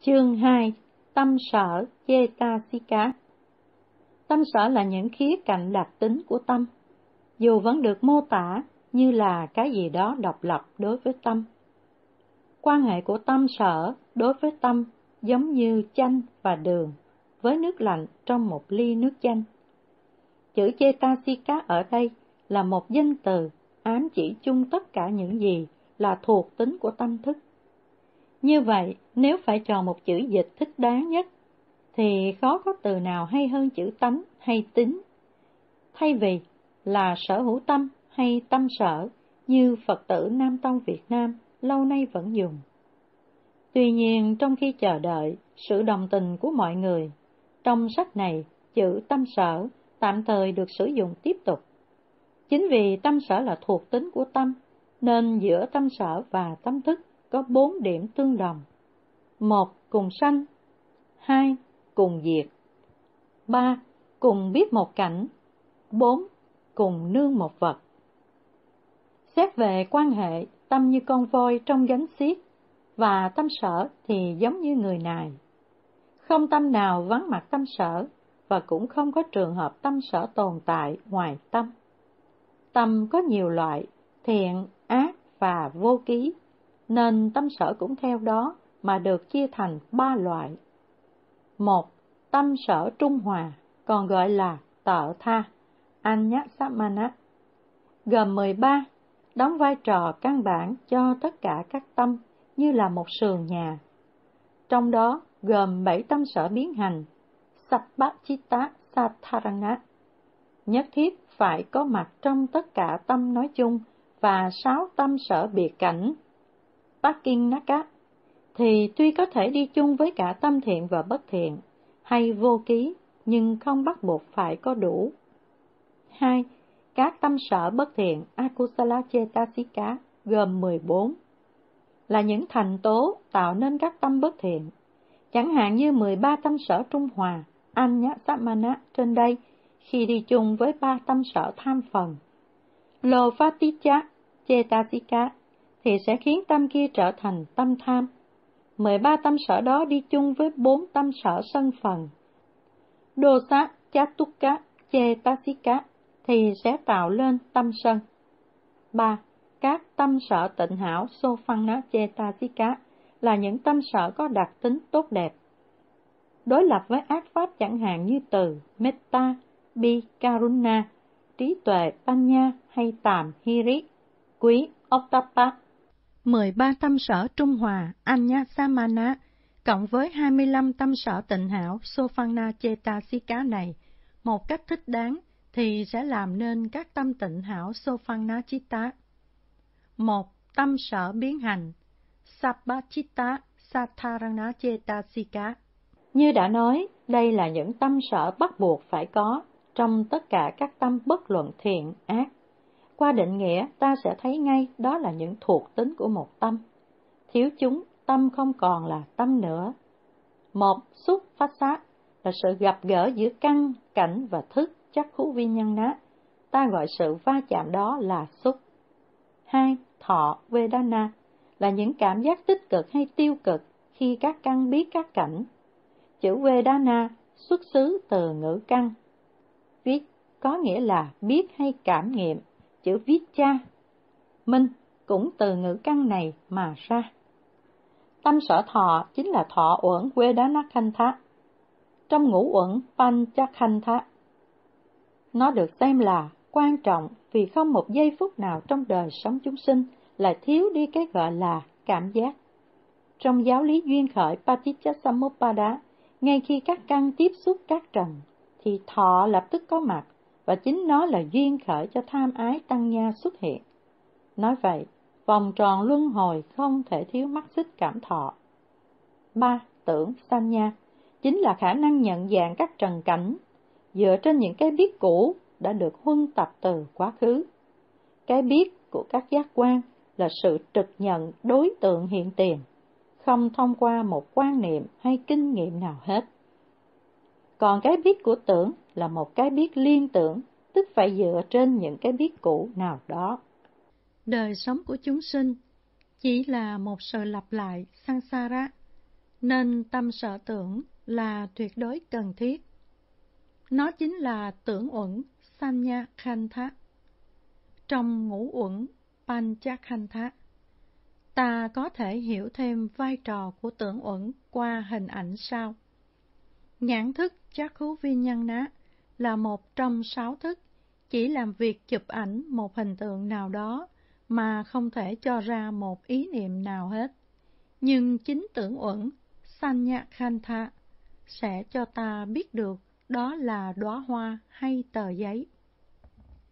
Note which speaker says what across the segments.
Speaker 1: Chương 2 Tâm sở Chetasika Tâm sở là những khía cạnh đặc tính của tâm, dù vẫn được mô tả như là cái gì đó độc lập đối với tâm. Quan hệ của tâm sở đối với tâm giống như chanh và đường với nước lạnh trong một ly nước chanh. Chữ Chetasika ở đây là một danh từ ám chỉ chung tất cả những gì là thuộc tính của tâm thức như vậy, nếu phải chọn một chữ dịch thích đáng nhất, thì khó có từ nào hay hơn chữ tánh hay tính. Thay vì là sở hữu tâm hay tâm sở như Phật tử Nam Tông Việt Nam lâu nay vẫn dùng. Tuy nhiên, trong khi chờ đợi sự đồng tình của mọi người, trong sách này chữ tâm sở tạm thời được sử dụng tiếp tục. Chính vì tâm sở là thuộc tính của tâm, nên giữa tâm sở và tâm thức có bốn điểm tương đồng. Một, cùng sanh. Hai, cùng diệt. Ba, cùng biết một cảnh. Bốn, cùng nương một vật. Xét về quan hệ, tâm như con voi trong gánh xiết, và tâm sở thì giống như người này. Không tâm nào vắng mặt tâm sở, và cũng không có trường hợp tâm sở tồn tại ngoài tâm. Tâm có nhiều loại, thiện, ác và vô ký nên tâm sở cũng theo đó mà được chia thành ba loại. Một, tâm sở trung hòa, còn gọi là tợ tha, Anyasamana, gồm 13, đóng vai trò căn bản cho tất cả các tâm như là một sườn nhà. Trong đó gồm 7 tâm sở biến hành, Sabbachita Satharana, nhất thiết phải có mặt trong tất cả tâm nói chung và sáu tâm sở biệt cảnh Parking Nakat, thì tuy có thể đi chung với cả tâm thiện và bất thiện, hay vô ký, nhưng không bắt buộc phải có đủ. 2. Các tâm sở bất thiện Akusala Chetasika gồm 14 là những thành tố tạo nên các tâm bất thiện. Chẳng hạn như 13 tâm sở trung hòa, anh nhã samana trên đây, khi đi chung với ba tâm sở tham phần. Lô Phaticha, Chetasika thì sẽ khiến tâm kia trở thành tâm tham. 13 tâm sở đó đi chung với bốn tâm sở sân phần. Đồ sát, chatukka, chetasika thì sẽ tạo lên tâm sân. 3. Các tâm sở tịnh hảo sophanna chetasika là những tâm sở có đặc tính tốt đẹp. Đối lập với ác pháp chẳng hạn như từ metta, bi, karuna, trí tuệ, panya hay tàm, hiri, quý, octapa. 13 tâm sở Trung Hòa Anya Samana cộng với 25 tâm sở tịnh hảo Sofana Chetasika này một cách thích đáng thì sẽ làm nên các tâm tịnh hảo Sofana Chitta. Một tâm sở biến hành Sapachitta Satarana Chetasika. Như đã nói, đây là những tâm sở bắt buộc phải có trong tất cả các tâm bất luận thiện, ác qua định nghĩa, ta sẽ thấy ngay đó là những thuộc tính của một tâm. Thiếu chúng, tâm không còn là tâm nữa. Một, xúc phát sát là sự gặp gỡ giữa căn, cảnh và thức chắc hữu vi nhân nát. Ta gọi sự va chạm đó là xúc. Hai, thọ, vedana là những cảm giác tích cực hay tiêu cực khi các căn biết các cảnh. Chữ Vedana xuất xứ từ ngữ căn, viết có nghĩa là biết hay cảm nghiệm chữ viết cha. Minh cũng từ ngữ căn này mà ra. Tâm sở thọ chính là thọ uẩn quê đá nát khanh thác. Trong ngũ uẩn pan chắc khanh thác. Nó được xem là quan trọng vì không một giây phút nào trong đời sống chúng sinh là thiếu đi cái gọi là cảm giác. Trong giáo lý duyên khởi Paticca ngay khi các căn tiếp xúc các trần, thì thọ lập tức có mặt và chính nó là duyên khởi cho tham ái tăng nha xuất hiện. Nói vậy, vòng tròn luân hồi không thể thiếu mắt xích cảm thọ. 3. Tưởng sanh nha chính là khả năng nhận dạng các trần cảnh dựa trên những cái biết cũ đã được huân tập từ quá khứ. Cái biết của các giác quan là sự trực nhận đối tượng hiện tiền, không thông qua một quan niệm hay kinh nghiệm nào hết. Còn cái biết của tưởng là một cái biết liên tưởng, tức phải dựa trên những cái biết cũ nào đó. Đời sống của chúng sinh chỉ là một sự lặp lại sansara, nên tâm sở tưởng là tuyệt đối cần thiết. Nó chính là tưởng uẩn sanya khantha. Trong ngũ uẩn panchakhantha, ta có thể hiểu thêm vai trò của tưởng uẩn qua hình ảnh sau. Nhãn thức chắc hữu viên nhân ná là một trong sáu thức, chỉ làm việc chụp ảnh một hình tượng nào đó mà không thể cho ra một ý niệm nào hết. Nhưng chính tưởng uẩn, sanh khanh khantha, sẽ cho ta biết được đó là đóa hoa hay tờ giấy.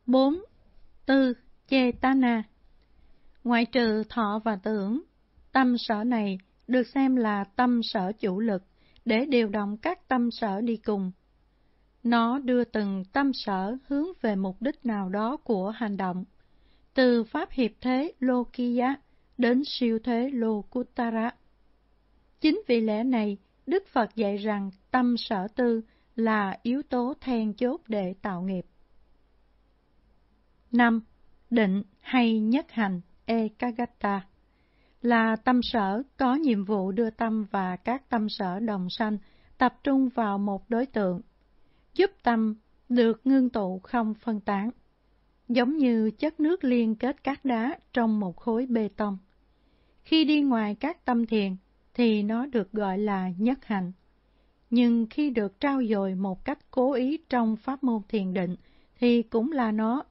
Speaker 1: 4. Tư chê ta na Ngoại trừ thọ và tưởng, tâm sở này được xem là tâm sở chủ lực để điều động các tâm sở đi cùng. Nó đưa từng tâm sở hướng về mục đích nào đó của hành động, từ pháp hiệp thế Lokiya đến siêu thế Lokuttara. Chính vì lẽ này, Đức Phật dạy rằng tâm sở tư là yếu tố then chốt để tạo nghiệp. 5. Định hay nhất hành Ekagata là tâm sở có nhiệm vụ đưa tâm và các tâm sở đồng sanh tập trung vào một đối tượng, giúp tâm được ngưng tụ không phân tán, giống như chất nước liên kết các đá trong một khối bê tông. Khi đi ngoài các tâm thiền thì nó được gọi là nhất hạnh. Nhưng khi được trao dồi một cách cố ý trong pháp môn thiền định thì cũng là nó,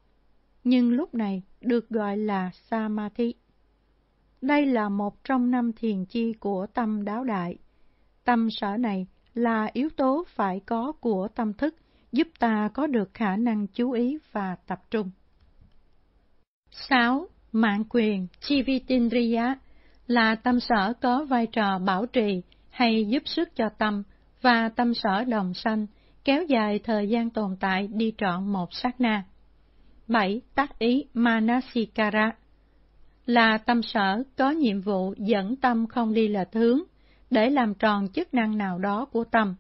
Speaker 1: nhưng lúc này được gọi là samadhi. Đây là một trong năm thiền chi của tâm đáo đại. Tâm sở này là yếu tố phải có của tâm thức, giúp ta có được khả năng chú ý và tập trung. 6. Mạng quyền Chivitindriya là tâm sở có vai trò bảo trì hay giúp sức cho tâm và tâm sở đồng sanh, kéo dài thời gian tồn tại đi trọn một sát na. 7. Tác ý Manasikara là tâm sở có nhiệm vụ dẫn tâm không đi là hướng để làm tròn chức năng nào đó của tâm.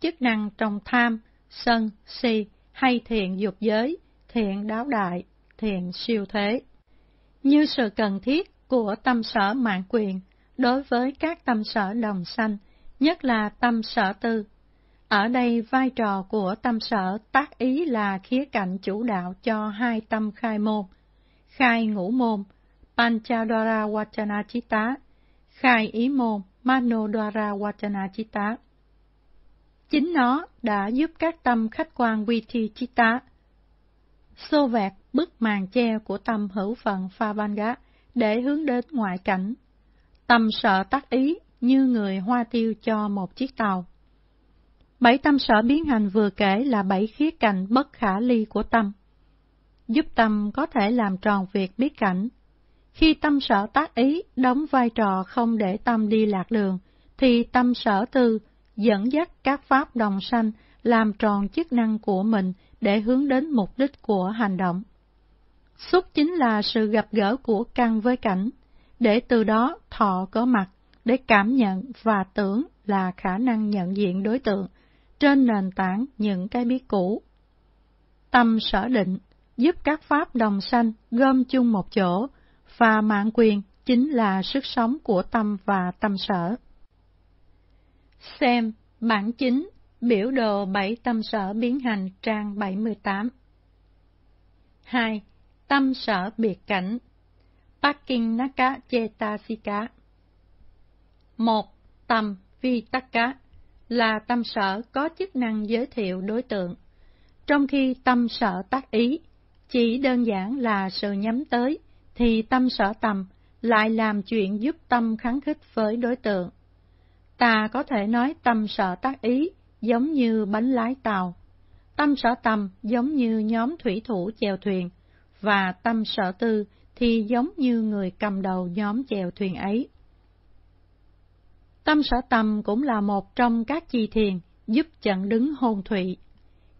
Speaker 1: Chức năng trong tham, sân, si hay thiện dục giới, thiện đáo đại, thiện siêu thế. Như sự cần thiết của tâm sở mạng quyền đối với các tâm sở đồng sanh, nhất là tâm sở tư. Ở đây vai trò của tâm sở tác ý là khía cạnh chủ đạo cho hai tâm khai môn, khai ngũ môn, Panchadwara Wachanachita, khai ý môn Manodwara Wachanachita. Chính nó đã giúp các tâm khách quan quy thi chitta, xô vẹt bức màn che của tâm hữu phận pha vanga để hướng đến ngoại cảnh. Tâm sợ tác ý như người hoa tiêu cho một chiếc tàu. Bảy tâm sở biến hành vừa kể là bảy khía cạnh bất khả ly của tâm. Giúp tâm có thể làm tròn việc biết cảnh, khi tâm sở tác ý đóng vai trò không để tâm đi lạc đường, thì tâm sở tư dẫn dắt các pháp đồng sanh làm tròn chức năng của mình để hướng đến mục đích của hành động. Xúc chính là sự gặp gỡ của căn với cảnh, để từ đó thọ có mặt, để cảm nhận và tưởng là khả năng nhận diện đối tượng, trên nền tảng những cái biết cũ. Tâm sở định giúp các pháp đồng sanh gom chung một chỗ, và mạng quyền chính là sức sống của tâm và tâm sở. Xem bản chính biểu đồ bảy tâm sở biến hành trang 78. 2. Tâm sở biệt cảnh Parking Naka Chetasika 1. Tâm Vitaka là tâm sở có chức năng giới thiệu đối tượng, trong khi tâm sở tác ý chỉ đơn giản là sự nhắm tới, thì tâm sở tầm lại làm chuyện giúp tâm kháng khích với đối tượng. Ta có thể nói tâm sở tác ý giống như bánh lái tàu, tâm sở tầm giống như nhóm thủy thủ chèo thuyền, và tâm sở tư thì giống như người cầm đầu nhóm chèo thuyền ấy. Tâm sở tầm cũng là một trong các chi thiền giúp chặn đứng hồn thủy.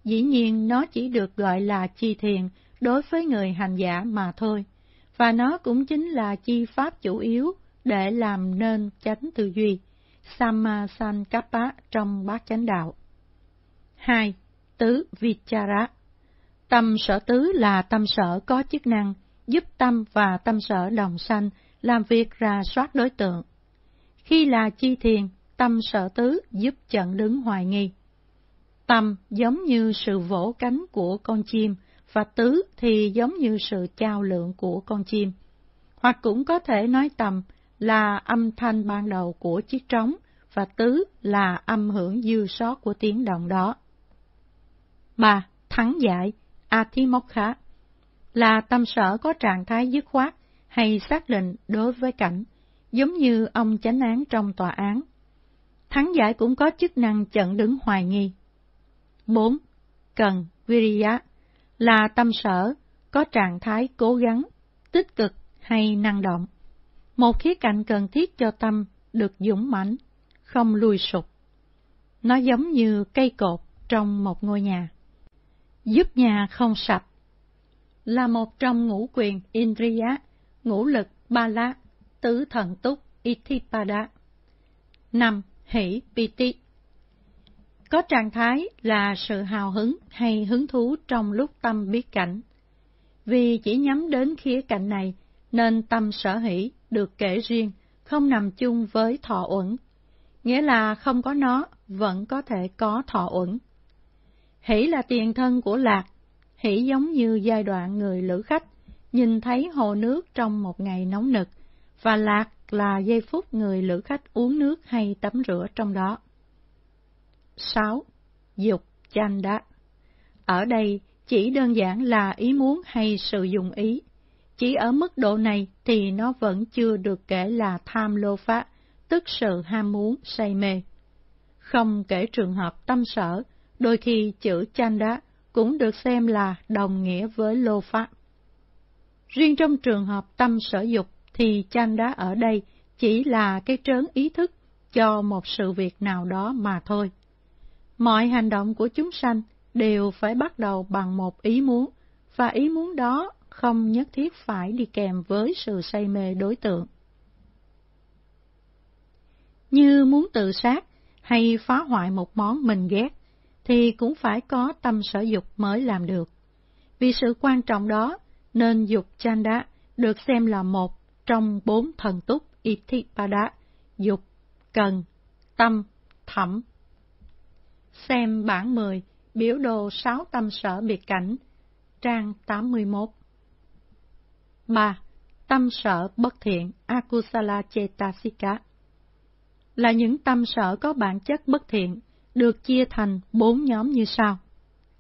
Speaker 1: Dĩ nhiên nó chỉ được gọi là chi thiền đối với người hành giả mà thôi và nó cũng chính là chi pháp chủ yếu để làm nên chánh tư duy, Sama Sankappa trong bát chánh đạo. 2. Tứ Vichara Tâm sở tứ là tâm sở có chức năng, giúp tâm và tâm sở đồng sanh làm việc ra soát đối tượng. Khi là chi thiền, tâm sở tứ giúp chặn đứng hoài nghi. Tâm giống như sự vỗ cánh của con chim, và tứ thì giống như sự trao lượng của con chim. Hoặc cũng có thể nói tầm là âm thanh ban đầu của chiếc trống và tứ là âm hưởng dư sót của tiếng động đó. ba Thắng giải, Athimokha là tâm sở có trạng thái dứt khoát hay xác định đối với cảnh, giống như ông chánh án trong tòa án. Thắng giải cũng có chức năng chận đứng hoài nghi. 4. Cần, Viriya là tâm sở, có trạng thái cố gắng, tích cực hay năng động. Một khía cạnh cần thiết cho tâm được dũng mãnh, không lùi sụp. Nó giống như cây cột trong một ngôi nhà. Giúp nhà không sập là một trong ngũ quyền Indriya, ngũ lực Ba La, tứ thần túc Ithipada. 5. Hỷ Piti có trạng thái là sự hào hứng hay hứng thú trong lúc tâm biết cảnh. Vì chỉ nhắm đến khía cạnh này, nên tâm sở hỷ được kể riêng, không nằm chung với thọ uẩn. Nghĩa là không có nó, vẫn có thể có thọ uẩn. Hỷ là tiền thân của lạc, hỷ giống như giai đoạn người lữ khách, nhìn thấy hồ nước trong một ngày nóng nực, và lạc là giây phút người lữ khách uống nước hay tắm rửa trong đó. 6. Dục chanh đá Ở đây chỉ đơn giản là ý muốn hay sự dụng ý. Chỉ ở mức độ này thì nó vẫn chưa được kể là tham lô pháp, tức sự ham muốn, say mê. Không kể trường hợp tâm sở, đôi khi chữ chanh đá cũng được xem là đồng nghĩa với lô pháp. Riêng trong trường hợp tâm sở dục thì chanh đá ở đây chỉ là cái trớn ý thức cho một sự việc nào đó mà thôi. Mọi hành động của chúng sanh đều phải bắt đầu bằng một ý muốn, và ý muốn đó không nhất thiết phải đi kèm với sự say mê đối tượng. Như muốn tự sát hay phá hoại một món mình ghét, thì cũng phải có tâm sở dục mới làm được. Vì sự quan trọng đó, nên dục chanda được xem là một trong bốn thần túc Ithipada, dục, cần, tâm, thẩm Xem bản 10, biểu đồ 6 tâm sở biệt cảnh, trang 81. 3. Tâm sở bất thiện, Akusala Chetasika Là những tâm sở có bản chất bất thiện, được chia thành 4 nhóm như sau.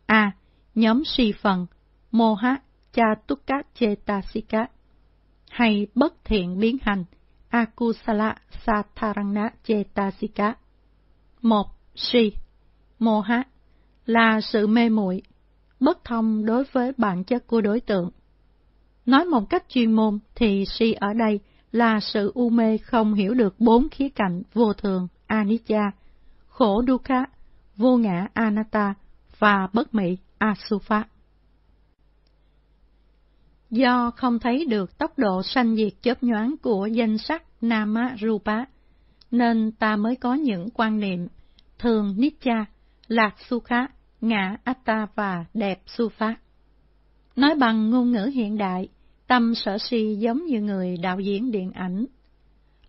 Speaker 1: A. Nhóm si phần, Moha Chatukka Chetasika Hay bất thiện biến hành, Akusala Satharana Chetasika 1. Si mô hát là sự mê muội, bất thông đối với bản chất của đối tượng. Nói một cách chuyên môn thì si ở đây là sự u mê không hiểu được bốn khía cạnh vô thường anicca, khổ dukkha, vô ngã anatta và bất mị asupha. Do không thấy được tốc độ sanh diệt chớp nhoáng của danh sắc Nama Rupa, nên ta mới có những quan niệm thường Nitya Lạc Sukha, ngã Atta và đẹp Sufa. Nói bằng ngôn ngữ hiện đại, tâm sở si giống như người đạo diễn điện ảnh.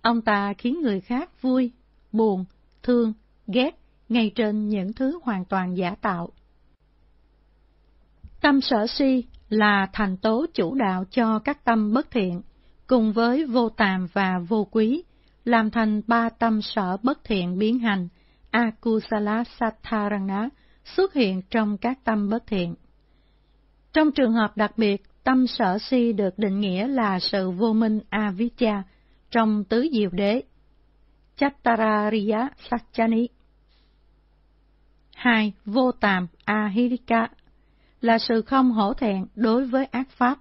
Speaker 1: Ông ta khiến người khác vui, buồn, thương, ghét ngay trên những thứ hoàn toàn giả tạo. Tâm sở si là thành tố chủ đạo cho các tâm bất thiện, cùng với vô tàm và vô quý, làm thành ba tâm sở bất thiện biến hành – Akusala Satharana xuất hiện trong các tâm bất thiện. Trong trường hợp đặc biệt, tâm sở si được định nghĩa là sự vô minh avijja trong tứ diệu đế. Chattarariya Sakchani 2. Vô tàm Ahirika là sự không hổ thẹn đối với ác pháp.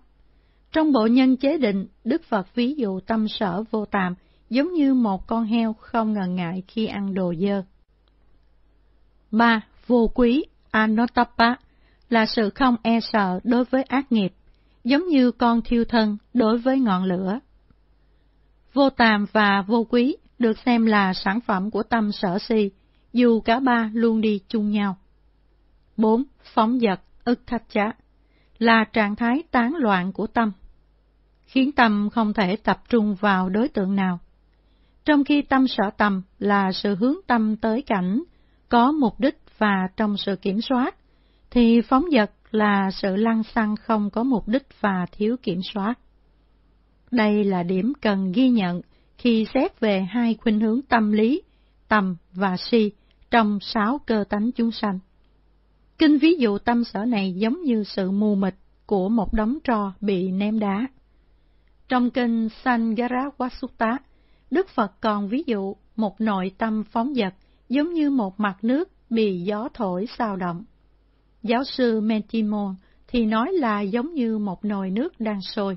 Speaker 1: Trong bộ nhân chế định, Đức Phật ví dụ tâm sở vô tàm giống như một con heo không ngần ngại khi ăn đồ dơ. 3. Vô quý, Anotapa, là sự không e sợ đối với ác nghiệp, giống như con thiêu thân đối với ngọn lửa. Vô tàm và vô quý được xem là sản phẩm của tâm sở si, dù cả ba luôn đi chung nhau. 4. Phóng dật, ức thách chá, là trạng thái tán loạn của tâm, khiến tâm không thể tập trung vào đối tượng nào. Trong khi tâm sở tầm là sự hướng tâm tới cảnh có mục đích và trong sự kiểm soát, thì phóng dật là sự lăng xăng không có mục đích và thiếu kiểm soát. Đây là điểm cần ghi nhận khi xét về hai khuynh hướng tâm lý, tầm và si trong sáu cơ tánh chúng sanh. Kinh ví dụ tâm sở này giống như sự mù mịt của một đống tro bị ném đá. Trong kinh Sangara Vasutta, Đức Phật còn ví dụ một nội tâm phóng dật giống như một mặt nước bị gió thổi sao động. Giáo sư Mentimon thì nói là giống như một nồi nước đang sôi.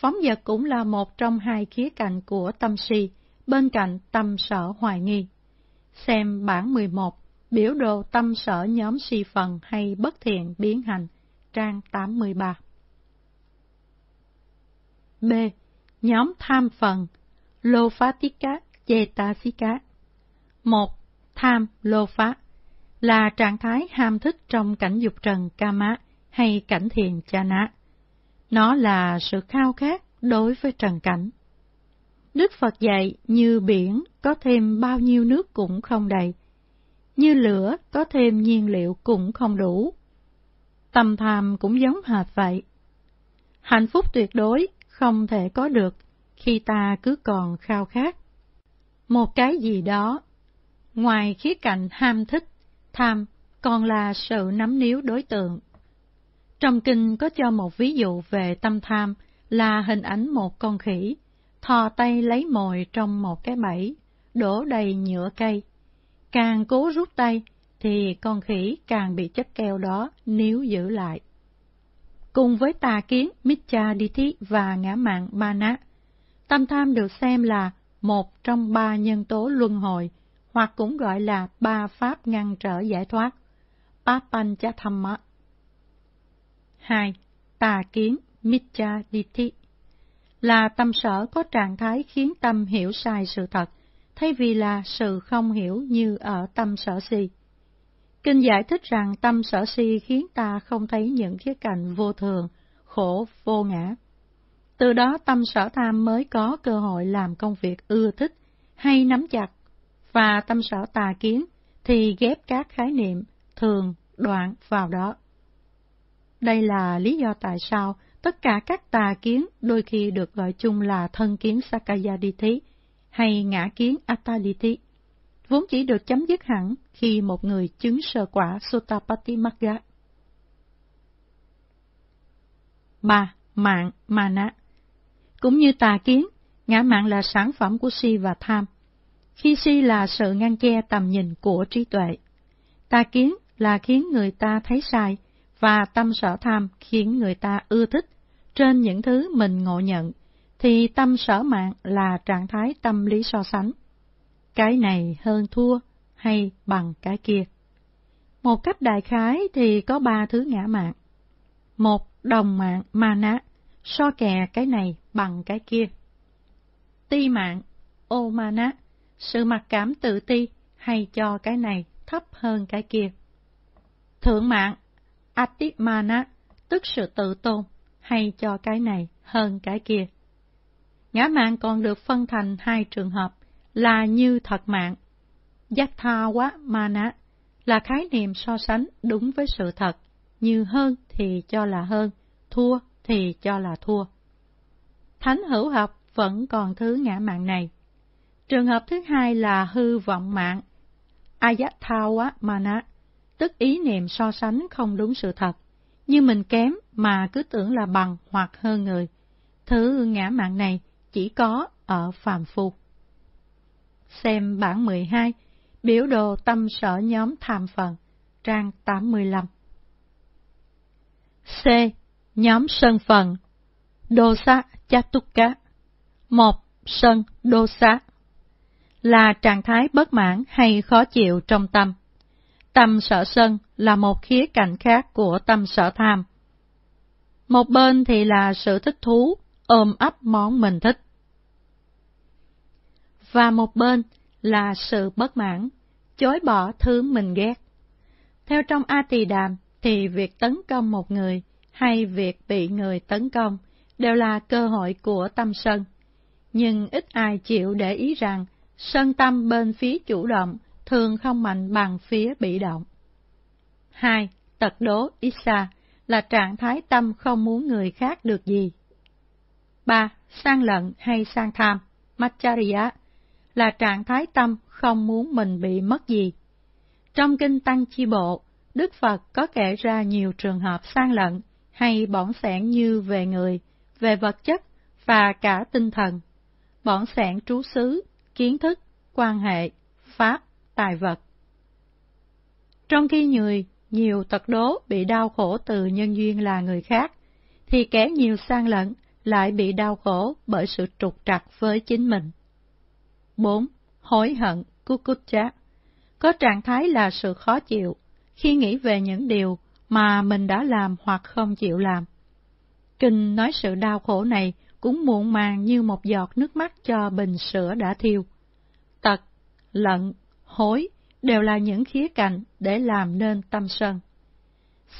Speaker 1: Phóng dật cũng là một trong hai khía cạnh của tâm si, bên cạnh tâm sở hoài nghi. Xem bản 11, biểu đồ tâm sở nhóm si phần hay bất thiện biến hành, trang 83. B. Nhóm tham phần, lô phá 1. Tham, lô phá là trạng thái ham thích trong cảnh dục trần kama hay cảnh thiền chana. Nó là sự khao khát đối với trần cảnh. Đức Phật dạy như biển có thêm bao nhiêu nước cũng không đầy, như lửa có thêm nhiên liệu cũng không đủ. Tầm tham cũng giống hệt vậy. Hạnh phúc tuyệt đối không thể có được khi ta cứ còn khao khát. Một cái gì đó Ngoài khía cạnh ham thích, tham còn là sự nắm níu đối tượng. Trong kinh có cho một ví dụ về tâm tham là hình ảnh một con khỉ, thò tay lấy mồi trong một cái bẫy, đổ đầy nhựa cây. Càng cố rút tay, thì con khỉ càng bị chất keo đó níu giữ lại. Cùng với tà kiến, Mitcha Dithi và ngã mạng Mana, tâm tham được xem là một trong ba nhân tố luân hồi hoặc cũng gọi là ba pháp ngăn trở giải thoát, cha tham Papanchatamma. 2. Tà kiến Mitya Ditti là tâm sở có trạng thái khiến tâm hiểu sai sự thật, thay vì là sự không hiểu như ở tâm sở si. Kinh giải thích rằng tâm sở si khiến ta không thấy những khía cạnh vô thường, khổ, vô ngã. Từ đó tâm sở tham mới có cơ hội làm công việc ưa thích hay nắm chặt và tâm sở tà kiến thì ghép các khái niệm thường, đoạn vào đó. Đây là lý do tại sao tất cả các tà kiến đôi khi được gọi chung là thân kiến Sakayaditi hay ngã kiến Ataliti, vốn chỉ được chấm dứt hẳn khi một người chứng sơ quả Sotapati Magga. ba Mạng, mana Cũng như tà kiến, ngã mạng là sản phẩm của si và tham, khi si là sự ngăn che tầm nhìn của trí tuệ. Ta kiến là khiến người ta thấy sai, và tâm sở tham khiến người ta ưa thích trên những thứ mình ngộ nhận, thì tâm sở mạng là trạng thái tâm lý so sánh. Cái này hơn thua hay bằng cái kia. Một cách đại khái thì có ba thứ ngã mạng. Một, đồng mạng ma nã, so kè cái này bằng cái kia. Ti mạng, ô ma nã, sự mặc cảm tự ti hay cho cái này thấp hơn cái kia. Thượng mạng, Atimana, tức sự tự tôn, hay cho cái này hơn cái kia. Ngã mạng còn được phân thành hai trường hợp là như thật mạng. Giác tha quá mana là khái niệm so sánh đúng với sự thật, như hơn thì cho là hơn, thua thì cho là thua. Thánh hữu học vẫn còn thứ ngã mạng này. Trường hợp thứ hai là hư vọng mạng, ayathawa mana, tức ý niệm so sánh không đúng sự thật, như mình kém mà cứ tưởng là bằng hoặc hơn người. Thứ ngã mạng này chỉ có ở phàm phu. Xem bản 12, biểu đồ tâm sở nhóm tham phần, trang 85. C. Nhóm sân phần Dosa Chatukka một Sân Dosa là trạng thái bất mãn hay khó chịu trong tâm. Tâm sở sân là một khía cạnh khác của tâm sở tham. Một bên thì là sự thích thú, ôm ấp món mình thích. Và một bên là sự bất mãn, chối bỏ thứ mình ghét. Theo trong A Tỳ Đàm thì việc tấn công một người hay việc bị người tấn công đều là cơ hội của tâm sân. Nhưng ít ai chịu để ý rằng Sân tâm bên phía chủ động thường không mạnh bằng phía bị động. 2. Tật đố isa là trạng thái tâm không muốn người khác được gì. 3. Sang lận hay sang tham Macharya là trạng thái tâm không muốn mình bị mất gì. Trong Kinh Tăng Chi Bộ, Đức Phật có kể ra nhiều trường hợp sang lận hay bỏng sẻn như về người, về vật chất và cả tinh thần. Bỏng sẻn trú xứ kiến thức, quan hệ, pháp, tài vật. Trong khi người nhiều tật đố bị đau khổ từ nhân duyên là người khác, thì kẻ nhiều sang lẫn lại bị đau khổ bởi sự trục trặc với chính mình. 4. Hối hận, kukucha, có trạng thái là sự khó chịu khi nghĩ về những điều mà mình đã làm hoặc không chịu làm. Kinh nói sự đau khổ này cũng muộn màng như một giọt nước mắt cho bình sữa đã thiêu. Tật, lận, hối đều là những khía cạnh để làm nên tâm sân.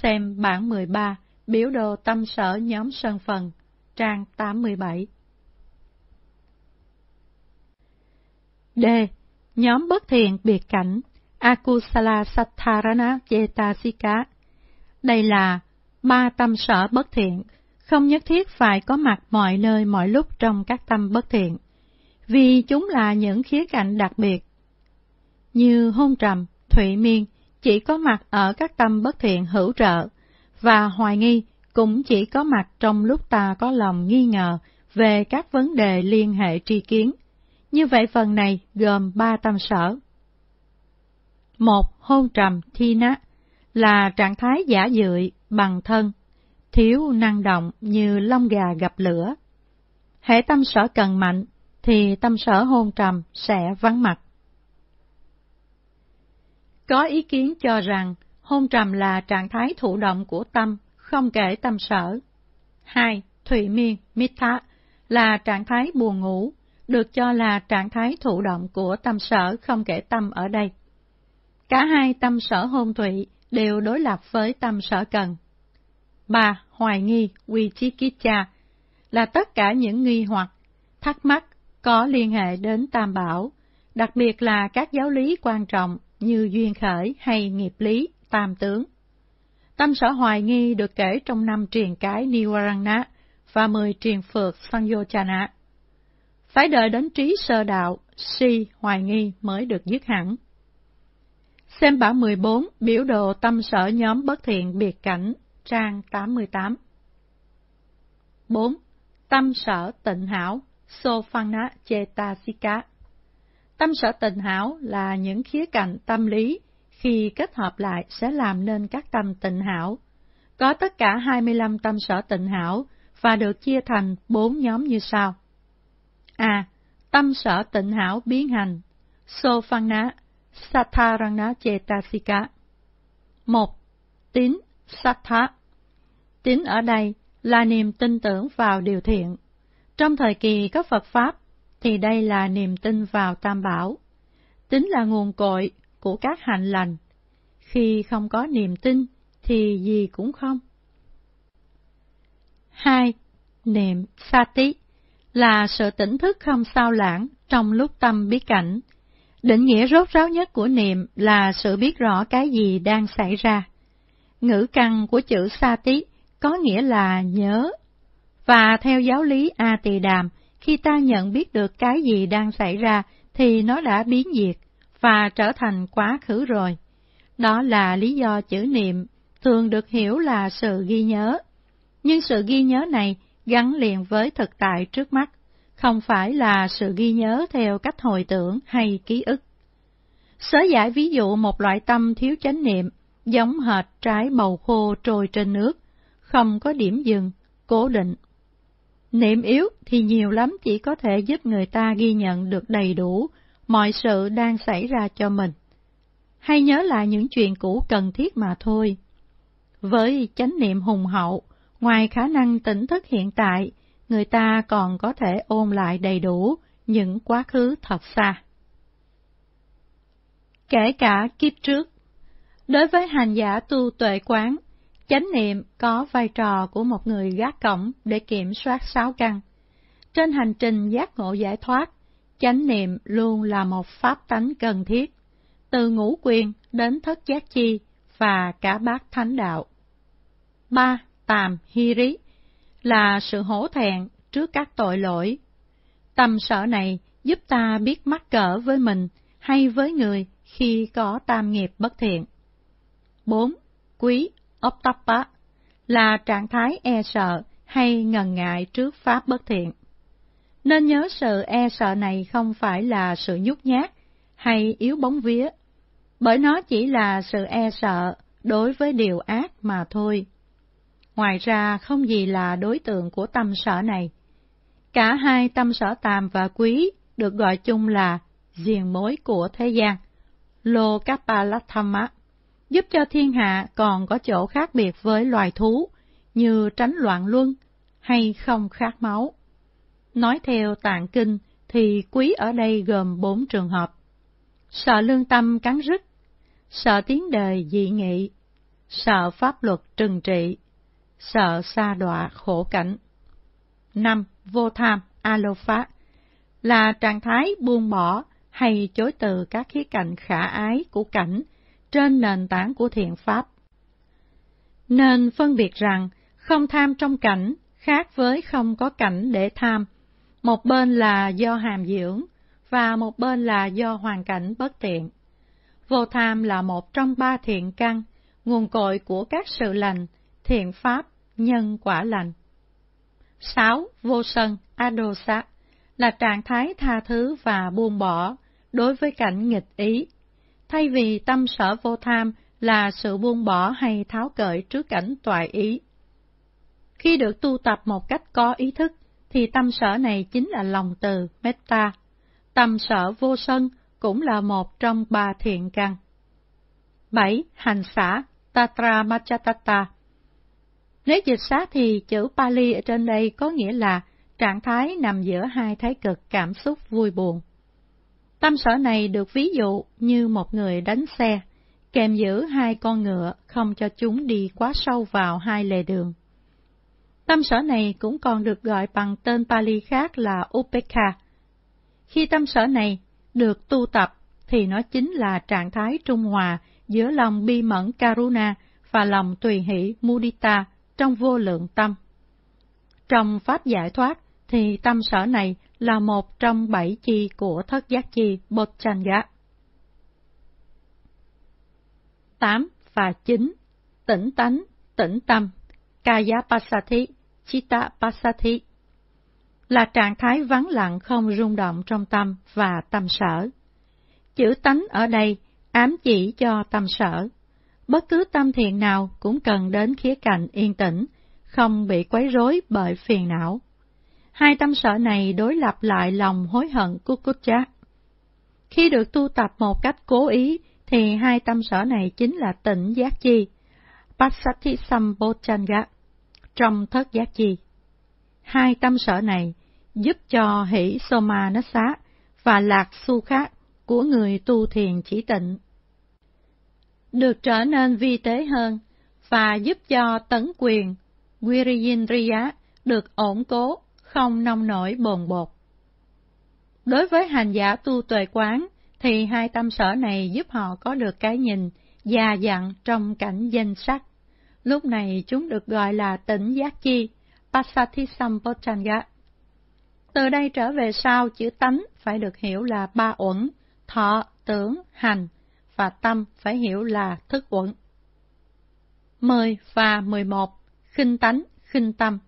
Speaker 1: Xem bản 13, biểu đồ tâm sở nhóm sân phần, trang 87. D. Nhóm bất thiện biệt cảnh Akusala Sattharana Chetasika Đây là ba tâm sở bất thiện không nhất thiết phải có mặt mọi nơi mọi lúc trong các tâm bất thiện, vì chúng là những khía cạnh đặc biệt. Như hôn trầm, thụy miên chỉ có mặt ở các tâm bất thiện hữu trợ, và hoài nghi cũng chỉ có mặt trong lúc ta có lòng nghi ngờ về các vấn đề liên hệ tri kiến. Như vậy phần này gồm ba tâm sở. Một hôn trầm thi nát là trạng thái giả dưỡi bằng thân thiếu năng động như lông gà gặp lửa. Hệ tâm sở cần mạnh, thì tâm sở hôn trầm sẽ vắng mặt. Có ý kiến cho rằng hôn trầm là trạng thái thụ động của tâm, không kể tâm sở. 2. thủy miên, mitha, là trạng thái buồn ngủ, được cho là trạng thái thụ động của tâm sở không kể tâm ở đây. Cả hai tâm sở hôn thủy đều đối lập với tâm sở cần mà hoài nghi quy chí ký cha, là tất cả những nghi hoặc, thắc mắc có liên hệ đến Tam Bảo, đặc biệt là các giáo lý quan trọng như duyên khởi hay nghiệp lý, tam tướng. Tâm sở hoài nghi được kể trong năm truyền cái Niwarana và mười truyền phược Sanyochana. Phải đợi đến trí sơ đạo, si hoài nghi mới được dứt hẳn. Xem bản 14, biểu đồ tâm sở nhóm bất thiện biệt cảnh trang 88 4. Tâm sở tịnh hảo, Sophana Chetasika Tâm sở tịnh hảo là những khía cạnh tâm lý, khi kết hợp lại sẽ làm nên các tâm tịnh hảo. Có tất cả 25 tâm sở tịnh hảo và được chia thành 4 nhóm như sau. A. Tâm sở tịnh hảo biến hành, Sophana Satarana Chetasika 1. Tín Satha tính ở đây là niềm tin tưởng vào điều thiện. Trong thời kỳ có Phật Pháp, thì đây là niềm tin vào Tam Bảo. tính là nguồn cội của các hành lành. Khi không có niềm tin, thì gì cũng không. 2. Niệm Sati là sự tỉnh thức không sao lãng trong lúc tâm biết cảnh. Định nghĩa rốt ráo nhất của niệm là sự biết rõ cái gì đang xảy ra. Ngữ căn của chữ Sati có nghĩa là nhớ. Và theo giáo lý A Tỳ Đàm, khi ta nhận biết được cái gì đang xảy ra thì nó đã biến diệt và trở thành quá khứ rồi. Đó là lý do chữ niệm thường được hiểu là sự ghi nhớ. Nhưng sự ghi nhớ này gắn liền với thực tại trước mắt, không phải là sự ghi nhớ theo cách hồi tưởng hay ký ức. Sở giải ví dụ một loại tâm thiếu chánh niệm, giống hệt trái bầu khô trôi trên nước, không có điểm dừng, cố định. Niệm yếu thì nhiều lắm chỉ có thể giúp người ta ghi nhận được đầy đủ mọi sự đang xảy ra cho mình. Hay nhớ lại những chuyện cũ cần thiết mà thôi. Với chánh niệm hùng hậu, ngoài khả năng tỉnh thức hiện tại, người ta còn có thể ôm lại đầy đủ những quá khứ thật xa. Kể cả kiếp trước Đối với hành giả tu tuệ quán, Chánh niệm có vai trò của một người gác cổng để kiểm soát sáu căn. Trên hành trình giác ngộ giải thoát, chánh niệm luôn là một pháp tánh cần thiết, từ ngũ quyền đến thất giác chi và cả bát thánh đạo. 3. Tàm hi rí là sự hổ thẹn trước các tội lỗi. Tầm sợ này giúp ta biết mắc cỡ với mình hay với người khi có tam nghiệp bất thiện. 4. Quý optapa, là trạng thái e sợ hay ngần ngại trước pháp bất thiện. Nên nhớ sự e sợ này không phải là sự nhút nhát hay yếu bóng vía, bởi nó chỉ là sự e sợ đối với điều ác mà thôi. Ngoài ra không gì là đối tượng của tâm sở này. Cả hai tâm sở tàm và quý được gọi chung là diền mối của thế gian, Lokapalatthama giúp cho thiên hạ còn có chỗ khác biệt với loài thú, như tránh loạn luân hay không khát máu. Nói theo tạng kinh thì quý ở đây gồm bốn trường hợp. Sợ lương tâm cắn rứt, sợ tiếng đời dị nghị, sợ pháp luật trừng trị, sợ xa đọa khổ cảnh. 5. Vô tham, alofa, là trạng thái buông bỏ hay chối từ các khía cạnh khả ái của cảnh, trên nền tảng của thiện pháp. Nên phân biệt rằng, không tham trong cảnh khác với không có cảnh để tham. Một bên là do hàm dưỡng, và một bên là do hoàn cảnh bất tiện. Vô tham là một trong ba thiện căn, nguồn cội của các sự lành, thiện pháp, nhân quả lành. 6. Vô sân, adosa, là trạng thái tha thứ và buông bỏ đối với cảnh nghịch ý thay vì tâm sở vô tham là sự buông bỏ hay tháo cởi trước cảnh toại ý. Khi được tu tập một cách có ý thức, thì tâm sở này chính là lòng từ, metta. Tâm sở vô sân cũng là một trong ba thiện căn. 7. Hành xã, Tatra Machatata Nếu dịch sát thì chữ Pali ở trên đây có nghĩa là trạng thái nằm giữa hai thái cực cảm xúc vui buồn. Tâm sở này được ví dụ như một người đánh xe, kèm giữ hai con ngựa không cho chúng đi quá sâu vào hai lề đường. Tâm sở này cũng còn được gọi bằng tên Pali khác là Upeka. Khi tâm sở này được tu tập thì nó chính là trạng thái trung hòa giữa lòng bi mẫn Karuna và lòng tùy hỷ Mudita trong vô lượng tâm. Trong Pháp giải thoát thì tâm sở này là một trong bảy chi của thất giác chi giác 8 và 9. Tỉnh tánh, tỉnh tâm, Kaya Pasati, Chitta Pasati là trạng thái vắng lặng không rung động trong tâm và tâm sở. Chữ tánh ở đây ám chỉ cho tâm sở. Bất cứ tâm thiện nào cũng cần đến khía cạnh yên tĩnh, không bị quấy rối bởi phiền não. Hai tâm sở này đối lập lại lòng hối hận của Kuchak. Khi được tu tập một cách cố ý, thì hai tâm sở này chính là tỉnh giác chi, Pasati Sambojanga, trong thất giác chi. Hai tâm sở này giúp cho hỷ Soma Nassa và Lạc Su Khác của người tu thiền chỉ tịnh. Được trở nên vi tế hơn và giúp cho tấn quyền Wiriyindriya, được ổn cố không nông nổi bồn bột. Đối với hành giả tu tuệ quán, thì hai tâm sở này giúp họ có được cái nhìn, già dặn trong cảnh danh sắc. Lúc này chúng được gọi là tỉnh giác chi, Pasatisampotanga. Từ đây trở về sau, chữ tánh phải được hiểu là ba uẩn, thọ, tưởng, hành, và tâm phải hiểu là thức uẩn. 10 và 11. Khinh tánh, khinh tâm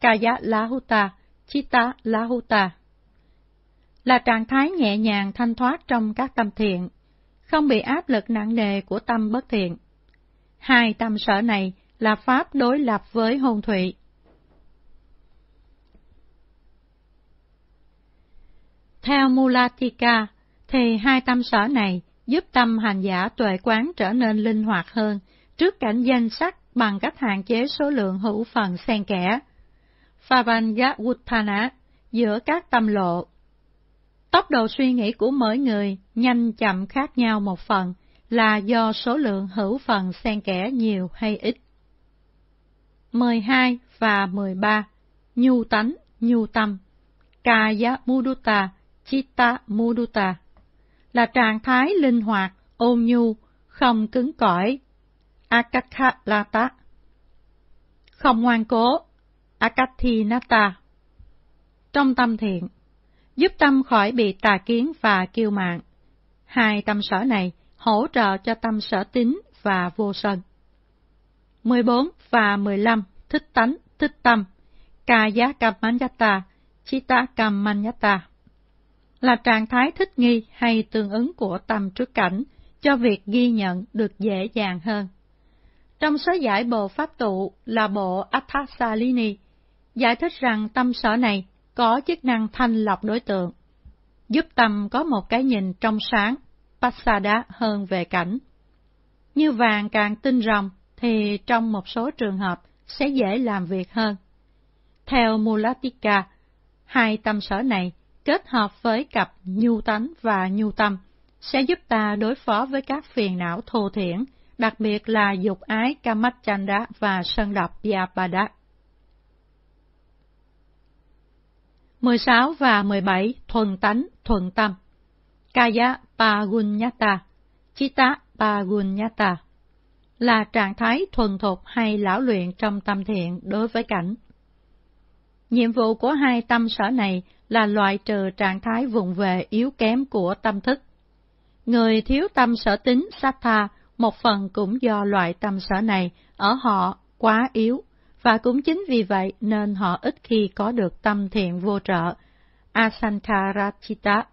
Speaker 1: Kaya Lahuta, Chita Lahuta. Là trạng thái nhẹ nhàng thanh thoát trong các tâm thiện, không bị áp lực nặng nề của tâm bất thiện. Hai tâm sở này là pháp đối lập với hôn thụy. Theo Mulatika, thì hai tâm sở này giúp tâm hành giả tuệ quán trở nên linh hoạt hơn trước cảnh danh sắc bằng cách hạn chế số lượng hữu phần xen kẽ. Pavanyavutthana, giữa các tâm lộ. Tốc độ suy nghĩ của mỗi người nhanh chậm khác nhau một phần là do số lượng hữu phần xen kẽ nhiều hay ít. 12 và 13. Nhu tánh, nhu tâm. Kaya Muduta chitta Muduta Là trạng thái linh hoạt, ôn nhu, không cứng cỏi. Akakhalata. Không ngoan cố, Akathinatta Trong tâm thiện Giúp tâm khỏi bị tà kiến và kiêu mạng. Hai tâm sở này hỗ trợ cho tâm sở tính và vô sân. 14 và 15 Thích tánh, thích tâm Kaya Kamanyata, Chitta Kamanyata là trạng thái thích nghi hay tương ứng của tâm trước cảnh cho việc ghi nhận được dễ dàng hơn. Trong số giải bộ pháp tụ là bộ Athasalini, giải thích rằng tâm sở này có chức năng thanh lọc đối tượng, giúp tâm có một cái nhìn trong sáng, passada hơn về cảnh. Như vàng càng tinh rồng thì trong một số trường hợp sẽ dễ làm việc hơn. Theo Mulatika, hai tâm sở này kết hợp với cặp nhu tánh và nhu tâm sẽ giúp ta đối phó với các phiền não thô thiển, đặc biệt là dục ái Kamachanda và sân độc Vyapada. 16 và 17 thuần tánh, thuần tâm. Kaya Pagunyata, Chitta Pagunyata là trạng thái thuần thục hay lão luyện trong tâm thiện đối với cảnh. Nhiệm vụ của hai tâm sở này là loại trừ trạng thái vụng về yếu kém của tâm thức. Người thiếu tâm sở tính Sattha một phần cũng do loại tâm sở này ở họ quá yếu và cũng chính vì vậy nên họ ít khi có được tâm thiện vô trợ. Asankarachita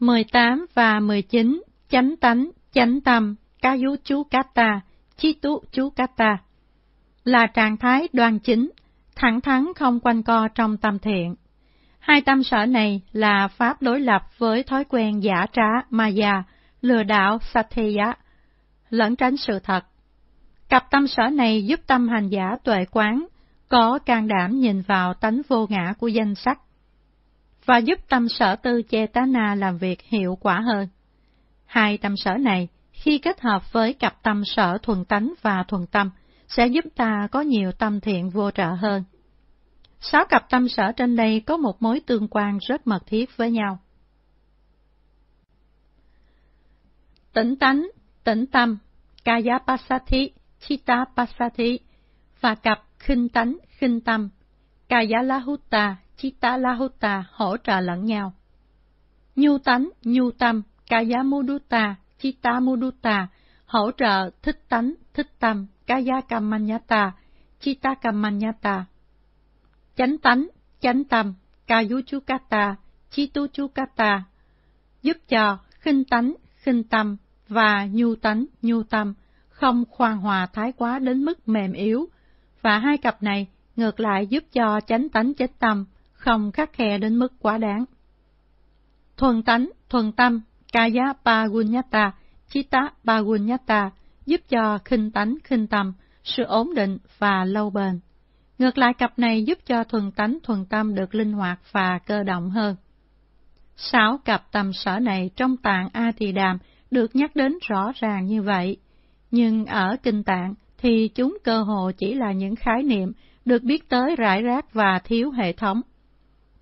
Speaker 1: 18 và 19 Chánh tánh, chánh tâm, ca dú chú kata, chi tú chú kata là trạng thái đoan chính, thẳng thắn không quanh co trong tâm thiện. Hai tâm sở này là pháp đối lập với thói quen giả trá maya, lừa đảo satya, lẫn tránh sự thật Cặp tâm sở này giúp tâm hành giả tuệ quán, có can đảm nhìn vào tánh vô ngã của danh sách, và giúp tâm sở tư chê tá na làm việc hiệu quả hơn. Hai tâm sở này, khi kết hợp với cặp tâm sở thuần tánh và thuần tâm, sẽ giúp ta có nhiều tâm thiện vô trợ hơn. Sáu cặp tâm sở trên đây có một mối tương quan rất mật thiết với nhau. Tỉnh tánh, tỉnh tâm, Kaya Pasati Chitta Pasati và cặp khinh tánh khinh tâm, Kaya Lahuta, Chitta Lahuta hỗ trợ lẫn nhau. Nhu tánh, nhu tâm, Kaya Muduta, Chitta Muduta hỗ trợ thích tánh, thích tâm, Kaya Kamanyata, Chitta Kamanyata. Chánh tánh, chánh tâm, Kayuchukata, Chituchukata giúp cho khinh tánh, khinh tâm và nhu tánh, nhu tâm không khoan hòa thái quá đến mức mềm yếu, và hai cặp này ngược lại giúp cho chánh tánh chánh tâm không khắc khe đến mức quá đáng. Thuần tánh, thuần tâm, kaya pagunyata, chitta pagunyata giúp cho khinh tánh, khinh tâm, sự ổn định và lâu bền. Ngược lại cặp này giúp cho thuần tánh, thuần tâm được linh hoạt và cơ động hơn. Sáu cặp tầm sở này trong tạng A Tỳ Đàm được nhắc đến rõ ràng như vậy nhưng ở kinh tạng thì chúng cơ hồ chỉ là những khái niệm được biết tới rải rác và thiếu hệ thống.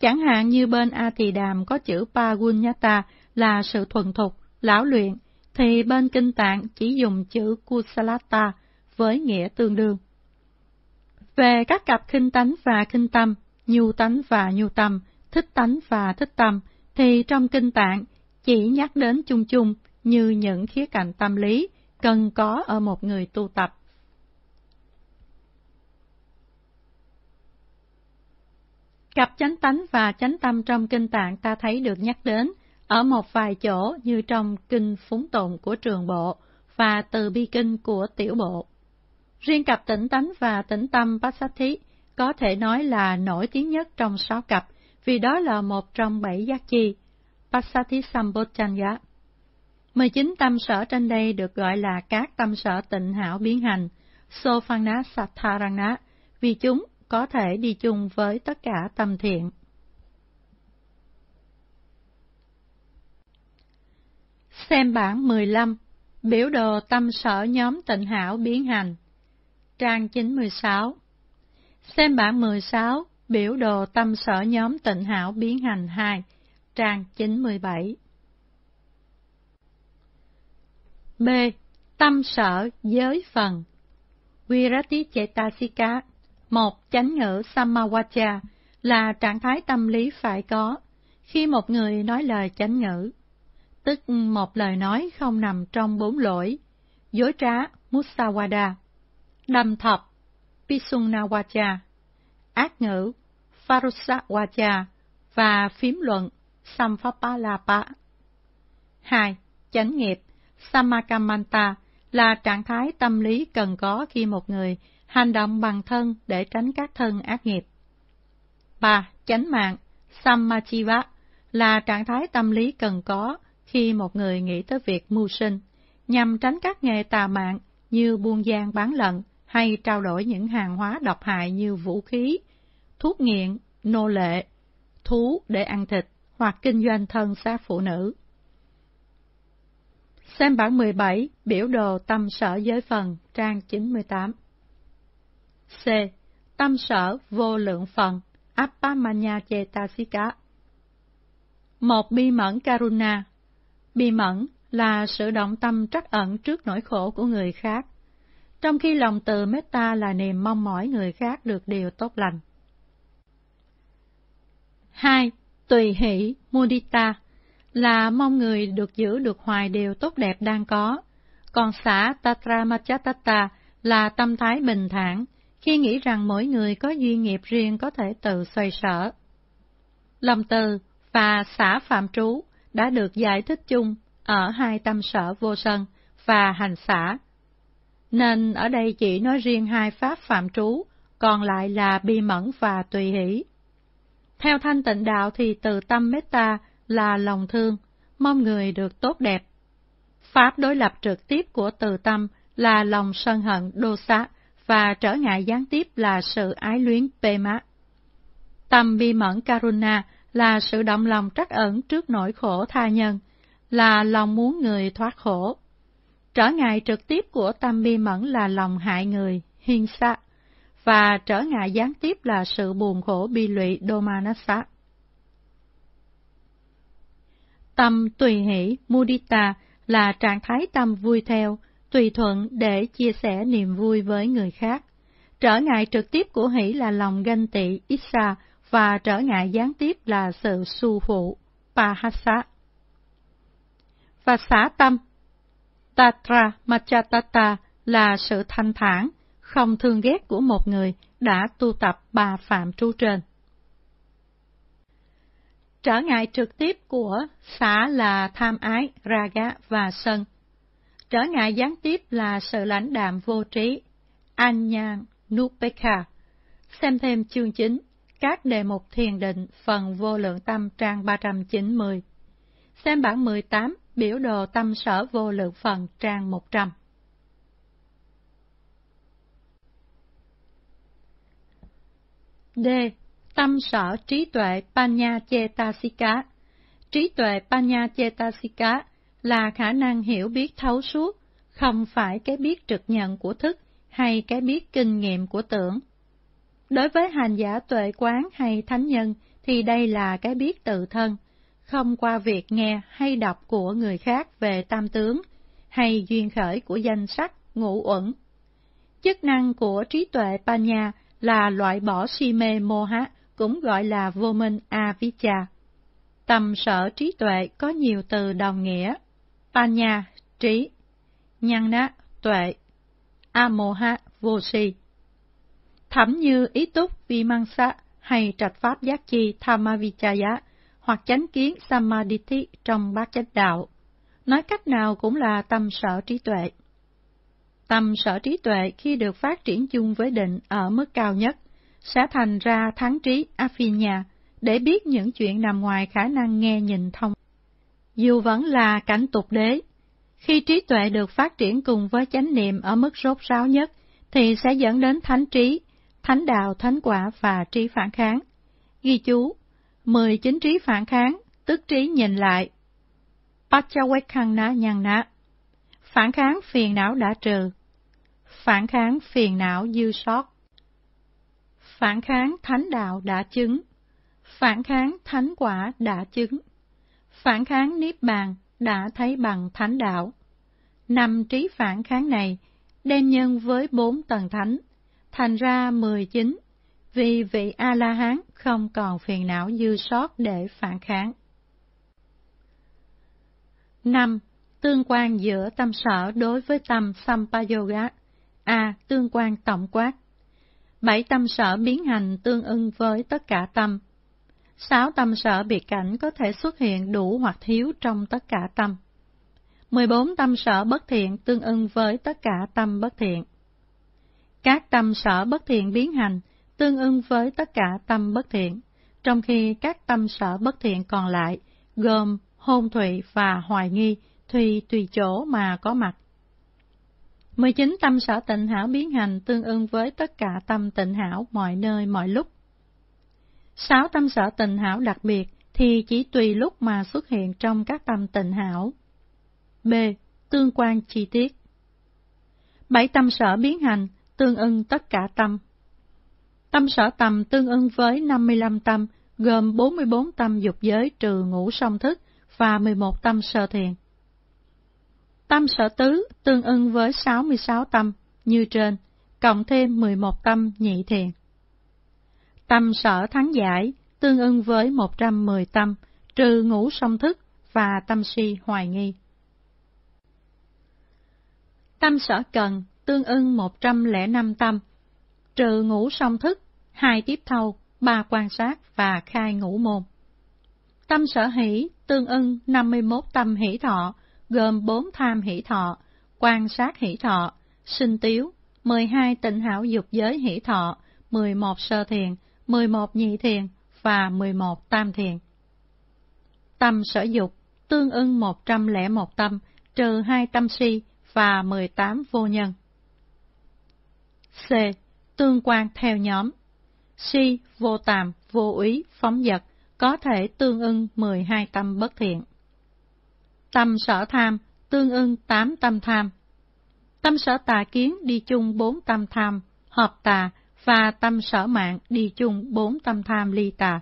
Speaker 1: Chẳng hạn như bên A Tỳ Đàm có chữ Pagunyata là sự thuần thục, lão luyện, thì bên kinh tạng chỉ dùng chữ Kusalata với nghĩa tương đương. Về các cặp khinh tánh và khinh tâm, nhu tánh và nhu tâm, thích tánh và thích tâm, thì trong kinh tạng chỉ nhắc đến chung chung như những khía cạnh tâm lý, cần có ở một người tu tập. Cặp chánh tánh và chánh tâm trong kinh tạng ta thấy được nhắc đến ở một vài chỗ như trong kinh phúng tụng của trường bộ và từ bi kinh của tiểu bộ. Riêng cặp tỉnh tánh và tỉnh tâm Pasati có thể nói là nổi tiếng nhất trong sáu cặp vì đó là một trong bảy giác chi, Pasati Sambhojanya. 19 tâm sở trên đây được gọi là các tâm sở tịnh hảo biến hành, Sophanna Sattarana, vì chúng có thể đi chung với tất cả tâm thiện. Xem bản 15, biểu đồ tâm sở nhóm tịnh hảo biến hành, trang 96. Xem bản 16, biểu đồ tâm sở nhóm tịnh hảo biến hành 2, trang 97. B. Tâm sở giới phần Virati Chetasika Một chánh ngữ Samawacha là trạng thái tâm lý phải có khi một người nói lời chánh ngữ, tức một lời nói không nằm trong bốn lỗi, dối trá Musawada, đầm thập Pisunawacha, ác ngữ Farusawacha và phím luận Sampapalapa. 2. Chánh nghiệp Samakamanta là trạng thái tâm lý cần có khi một người hành động bằng thân để tránh các thân ác nghiệp. 3. Chánh mạng Sammajiva là trạng thái tâm lý cần có khi một người nghĩ tới việc mưu sinh, nhằm tránh các nghề tà mạng như buôn gian bán lận hay trao đổi những hàng hóa độc hại như vũ khí, thuốc nghiện, nô lệ, thú để ăn thịt hoặc kinh doanh thân xác phụ nữ. Xem bản 17, biểu đồ tâm sở giới phần, trang 98. C. Tâm sở vô lượng phần, Appamanya Chetasika. Một bi mẫn Karuna. Bi mẫn là sự động tâm trắc ẩn trước nỗi khổ của người khác, trong khi lòng từ metta là niềm mong mỏi người khác được điều tốt lành. 2. Tùy hỷ, mudita là mong người được giữ được hoài điều tốt đẹp đang có. Còn xã Tatramachatata là tâm thái bình thản, khi nghĩ rằng mỗi người có duy nghiệp riêng có thể tự xoay sở. Lòng từ và xã phạm trú đã được giải thích chung ở hai tâm sở vô sân và hành xã. Nên ở đây chỉ nói riêng hai pháp phạm trú, còn lại là bi mẫn và tùy hỷ. Theo thanh tịnh đạo thì từ tâm metta là lòng thương, mong người được tốt đẹp. Pháp đối lập trực tiếp của từ tâm là lòng sân hận đô xá và trở ngại gián tiếp là sự ái luyến pê mát. Tâm bi mẫn Karuna là sự động lòng trắc ẩn trước nỗi khổ tha nhân, là lòng muốn người thoát khổ. Trở ngại trực tiếp của tâm bi mẫn là lòng hại người, hiên sát, và trở ngại gián tiếp là sự buồn khổ bi lụy Domanasa. Tâm tùy hỷ mudita là trạng thái tâm vui theo, tùy thuận để chia sẻ niềm vui với người khác. Trở ngại trực tiếp của hỷ là lòng ganh tị, issa, và trở ngại gián tiếp là sự su phụ, pahasa. Và xả tâm, tatra machatata là sự thanh thản, không thương ghét của một người đã tu tập ba phạm trú trên. Trở ngại trực tiếp của xã là tham ái, raga và sân. Trở ngại gián tiếp là sự lãnh đạm vô trí, an nhàn, nupeka. Xem thêm chương chính, các đề mục thiền định phần vô lượng tâm trang 390. Xem bản 18, biểu đồ tâm sở vô lượng phần trang 100. D. Tâm sở trí tuệ Panya Chetasika Trí tuệ Panya Chetasika là khả năng hiểu biết thấu suốt, không phải cái biết trực nhận của thức hay cái biết kinh nghiệm của tưởng. Đối với hành giả tuệ quán hay thánh nhân thì đây là cái biết tự thân, không qua việc nghe hay đọc của người khác về tam tướng hay duyên khởi của danh sắc, ngũ uẩn. Chức năng của trí tuệ Panya là loại bỏ si mê mô há, cũng gọi là vô minh avijja. Tầm sở trí tuệ có nhiều từ đồng nghĩa. Panya, trí. nhân na tuệ. Amoha, vô si. Thẩm như ý túc vi vimansa hay trạch pháp giác chi thamavijaya hoặc chánh kiến samadhi trong bát chánh đạo. Nói cách nào cũng là tâm sở trí tuệ. Tâm sở trí tuệ khi được phát triển chung với định ở mức cao nhất sẽ thành ra thắng trí Afinia để biết những chuyện nằm ngoài khả năng nghe nhìn thông. Dù vẫn là cảnh tục đế, khi trí tuệ được phát triển cùng với chánh niệm ở mức rốt ráo nhất thì sẽ dẫn đến thánh trí, thánh đạo, thánh quả và trí phản kháng. Ghi chú, 19 trí phản kháng, tức trí nhìn lại. Pachawekkhana nhan ná. Phản kháng phiền não đã trừ. Phản kháng phiền não dư sót. Phản kháng thánh đạo đã chứng. Phản kháng thánh quả đã chứng. Phản kháng niết bàn đã thấy bằng thánh đạo. Năm trí phản kháng này đem nhân với bốn tầng thánh, thành ra mười chín vì vị A-la-hán không còn phiền não dư sót để phản kháng. năm Tương quan giữa tâm sở đối với tâm Sampayoga A. Tương quan tổng quát Bảy tâm sở biến hành tương ưng với tất cả tâm. Sáu tâm sở biệt cảnh có thể xuất hiện đủ hoặc thiếu trong tất cả tâm. 14 tâm sở bất thiện tương ưng với tất cả tâm bất thiện. Các tâm sở bất thiện biến hành tương ưng với tất cả tâm bất thiện, trong khi các tâm sở bất thiện còn lại gồm hôn thụy và hoài nghi, tùy tùy chỗ mà có mặt 19 tâm sở tịnh hảo biến hành tương ưng với tất cả tâm tịnh hảo mọi nơi mọi lúc. 6 tâm sở tịnh hảo đặc biệt thì chỉ tùy lúc mà xuất hiện trong các tâm tịnh hảo. B. Tương quan chi tiết. 7 tâm sở biến hành tương ưng tất cả tâm. Tâm sở tầm tương ưng với 55 tâm, gồm 44 tâm dục giới trừ ngũ song thức và 11 tâm sơ thiền. Tâm sở tứ tương ưng với 66 tâm như trên, cộng thêm 11 tâm nhị thiền. Tâm sở thắng giải tương ưng với 110 tâm, trừ ngũ song thức và tâm si hoài nghi. Tâm sở cần tương ưng 105 tâm, trừ ngũ song thức, hai tiếp thâu, ba quan sát và khai ngũ môn. Tâm sở hỷ tương ưng 51 tâm hỷ thọ, gồm bốn tham hỷ thọ, quan sát hỷ thọ, sinh tiếu, 12 tịnh hảo dục giới hỷ thọ, 11 sơ thiền, 11 nhị thiền và 11 tam thiền. Tâm sở dục tương ưng 101 tâm, trừ 2 tâm si và 18 vô nhân. C. Tương quan theo nhóm Si, vô tàm, vô ý phóng dật, có thể tương ưng 12 tâm bất thiện. Tâm sở tham, tương ưng tám tâm tham. Tâm sở tà kiến đi chung bốn tâm tham, hợp tà và tâm sở mạng đi chung bốn tâm tham ly tà.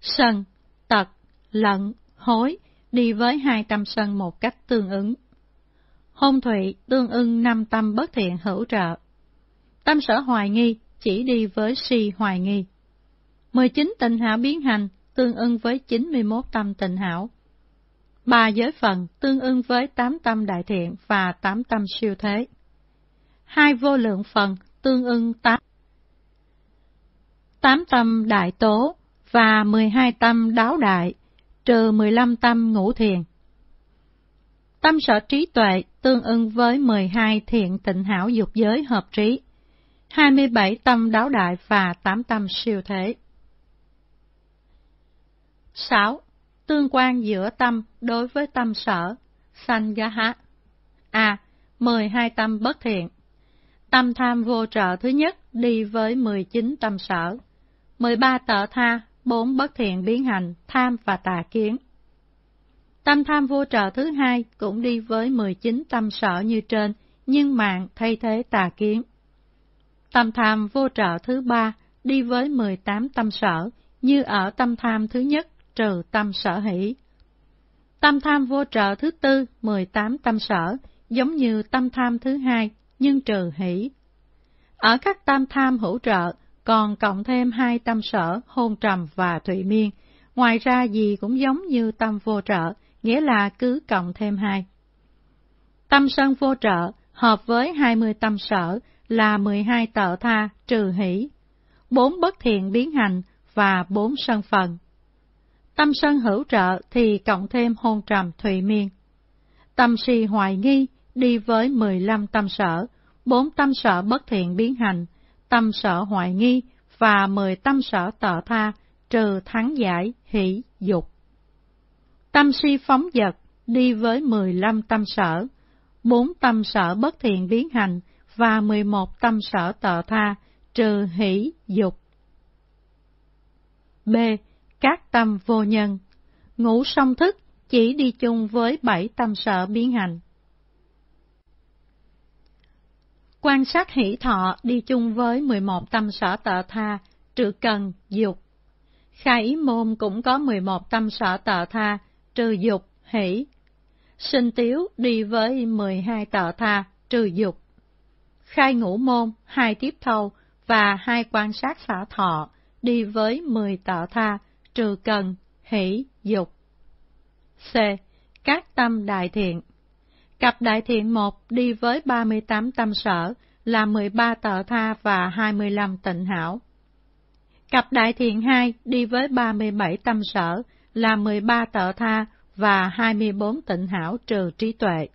Speaker 1: Sân, tật, lận, hối đi với hai tâm sân một cách tương ứng. Hôn thụy tương ưng năm tâm bất thiện hữu trợ. Tâm sở hoài nghi chỉ đi với si hoài nghi. 19 tình hảo biến hành tương ưng với 91 tâm tình hảo. Ba giới phần tương ưng với 8 tâm đại thiện và 8 tâm siêu thế. Hai vô lượng phần tương ưng 8, 8 tâm đại tố và 12 tâm đáo đại, trừ 15 tâm ngũ thiền. Tâm sở trí tuệ tương ưng với 12 thiện tịnh hảo dục giới hợp trí, 27 tâm đáo đại và 8 tâm siêu thế. 6. Tương quan giữa tâm đối với tâm sở, sangaha. A. 12 tâm bất thiện. Tâm tham vô trợ thứ nhất đi với 19 tâm sở. 13 tợ tha, 4 bất thiện biến hành, tham và tà kiến. Tâm tham vô trợ thứ hai cũng đi với 19 tâm sở như trên, nhưng mạng thay thế tà kiến. Tâm tham vô trợ thứ ba đi với 18 tâm sở, như ở tâm tham thứ nhất trừ tâm sở hỷ. Tâm tham vô trợ thứ tư, 18 tâm sở, giống như tâm tham thứ hai, nhưng trừ hỷ. Ở các tam tham hữu trợ, còn cộng thêm hai tâm sở, hôn trầm và thụy miên. Ngoài ra gì cũng giống như tâm vô trợ, nghĩa là cứ cộng thêm hai. Tâm sân vô trợ, hợp với 20 tâm sở, là 12 tợ tha trừ hỷ, bốn bất thiện biến hành và bốn sân phần. Tâm sân hữu trợ thì cộng thêm hôn trầm thụy miên. Tâm si hoài nghi đi với 15 tâm sở, 4 tâm sở bất thiện biến hành, tâm sở hoài nghi và 10 tâm sở tợ tha, trừ thắng giải, hỷ, dục. Tâm si phóng dật đi với 15 tâm sở, 4 tâm sở bất thiện biến hành và 11 tâm sở tợ tha, trừ hỷ, dục. B các tâm vô nhân. Ngũ song thức chỉ đi chung với bảy tâm sở biến hành. Quan sát hỷ thọ đi chung với 11 tâm sở tợ tha, trừ cần, dục. Khai ý môn cũng có 11 tâm sở tợ tha, trừ dục, hỷ. Sinh tiếu đi với 12 tợ tha, trừ dục. Khai ngũ môn, hai tiếp thâu và hai quan sát xả thọ đi với 10 tợ tha, trừ cần, hỷ, dục. C. Các tâm đại thiện Cặp đại thiện 1 đi với 38 tâm sở, là 13 tợ tha và 25 tịnh hảo. Cặp đại thiện 2 đi với 37 tâm sở, là 13 tợ tha và 24 tịnh hảo trừ trí tuệ.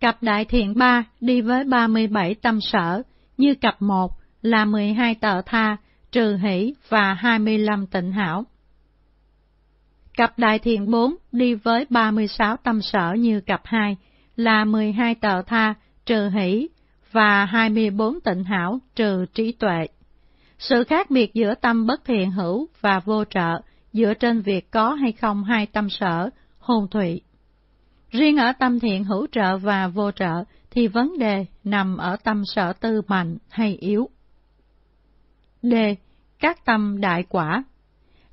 Speaker 1: Cặp đại thiện 3 đi với 37 tâm sở, như cặp 1 là 12 tợ tha Trừ Hỷ và 25 tịnh hảo. Cặp đại thiện 4 đi với 36 tâm sở như cặp 2 là 12 tờ tha trừ hỷ và 24 tịnh hảo trừ trí tuệ. Sự khác biệt giữa tâm bất thiện hữu và vô trợ dựa trên việc có hay không hai tâm sở, hồn thụy. Riêng ở tâm thiện hữu trợ và vô trợ thì vấn đề nằm ở tâm sở tư mạnh hay yếu. D. Các tâm đại quả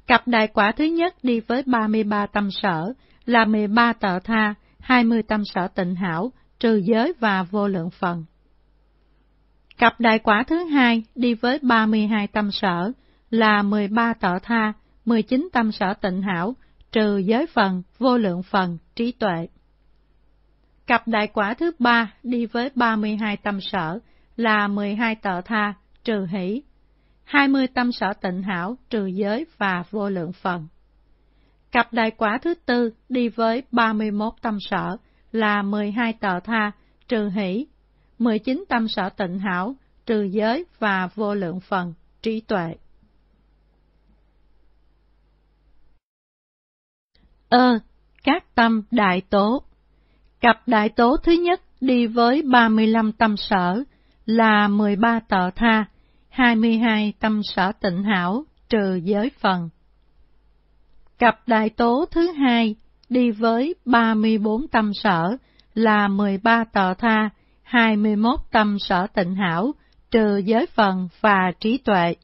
Speaker 1: Cặp đại quả thứ nhất đi với 33 tâm sở, là 13 tợ tha, 20 tâm sở tịnh hảo, trừ giới và vô lượng phần. Cặp đại quả thứ hai đi với 32 tâm sở, là 13 tợ tha, 19 tâm sở tịnh hảo, trừ giới phần, vô lượng phần, trí tuệ. Cặp đại quả thứ ba đi với 32 tâm sở, là 12 tợ tha, trừ hỷ, 20 tâm sở tịnh hảo, trừ giới và vô lượng phần. Cặp đại quả thứ tư đi với 31 tâm sở là 12 tờ tha, trừ hỷ, 19 tâm sở tịnh hảo, trừ giới và vô lượng phần, trí tuệ. Ơ, ờ, các tâm đại tố Cặp đại tố thứ nhất đi với 35 tâm sở là 13 tờ tha, 22 tâm sở tịnh hảo trừ giới phần. Cặp đại tố thứ hai đi với 34 tâm sở là 13 tờ tha, 21 tâm sở tịnh hảo trừ giới phần và trí tuệ.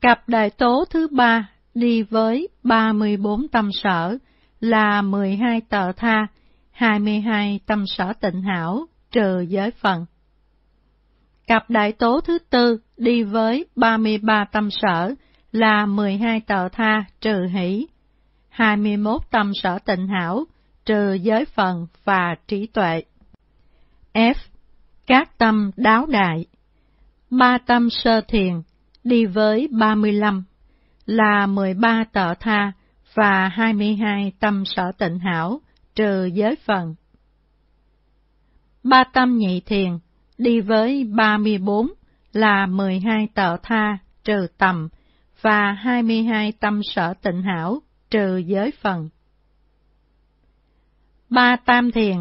Speaker 1: Cặp đại tố thứ ba đi với 34 tâm sở là 12 tờ tha, 22 tâm sở tịnh hảo trừ giới phần. Cặp đại tố thứ tư đi với 33 tâm sở là 12 tờ tha trừ hỷ, 21 tâm sở tịnh hảo trừ giới phần và trí tuệ. F. Các tâm đáo đại Ba tâm sơ thiền đi với 35 là 13 tợ tha và 22 tâm sở tịnh hảo trừ giới phần. Ba tâm nhị thiền đi với 34 là 12 tợ tha trừ tầm và 22 tâm sở tịnh hảo trừ giới phần. Ba tam thiền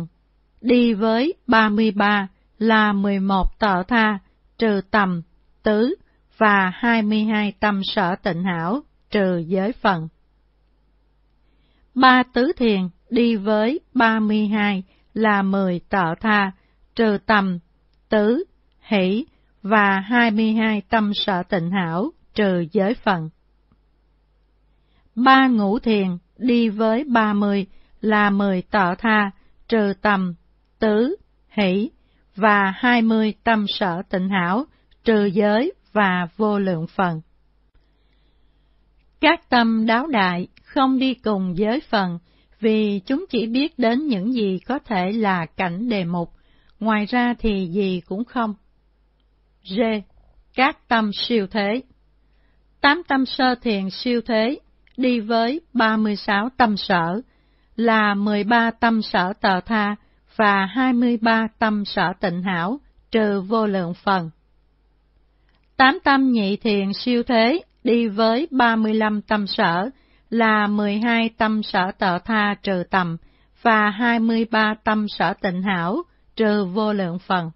Speaker 1: đi với 33 là 11 tợ tha trừ tầm, tứ và 22 tâm sở tịnh hảo trừ giới phần. Ba tứ thiền đi với 32 là 10 tợ tha trừ tầm, tứ, hỷ và 22 tâm sở tịnh hảo trừ giới phận. Ba ngũ thiền đi với 30 là 10 tọ tha trừ tầm, tứ, hỷ và 20 tâm sở tịnh hảo trừ giới và vô lượng phần. Các tâm đáo đại không đi cùng giới phần vì chúng chỉ biết đến những gì có thể là cảnh đề mục ngoài ra thì gì cũng không. G. Các tâm siêu thế Tám tâm sơ thiền siêu thế đi với 36 tâm sở, là 13 tâm sở tờ tha và 23 tâm sở tịnh hảo, trừ vô lượng phần. Tám tâm nhị thiền siêu thế đi với 35 tâm sở, là 12 tâm sở tợ tha trừ tầm và 23 tâm sở tịnh hảo, trừ vô lượng phần.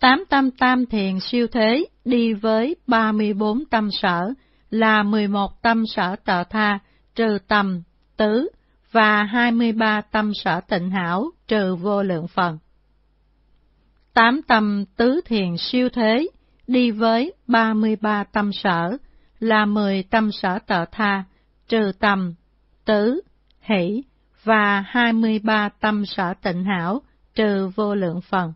Speaker 1: Tám tâm tam thiền siêu thế đi với 34 tâm sở là 11 tâm sở tợ tha trừ tầm, tứ và 23 tâm sở tịnh hảo trừ vô lượng phần. Tám tâm tứ thiền siêu thế đi với 33 tâm sở là 10 tâm sở tợ tha trừ tầm, tứ, hỷ và 23 tâm sở tịnh hảo, trừ vô lượng phần.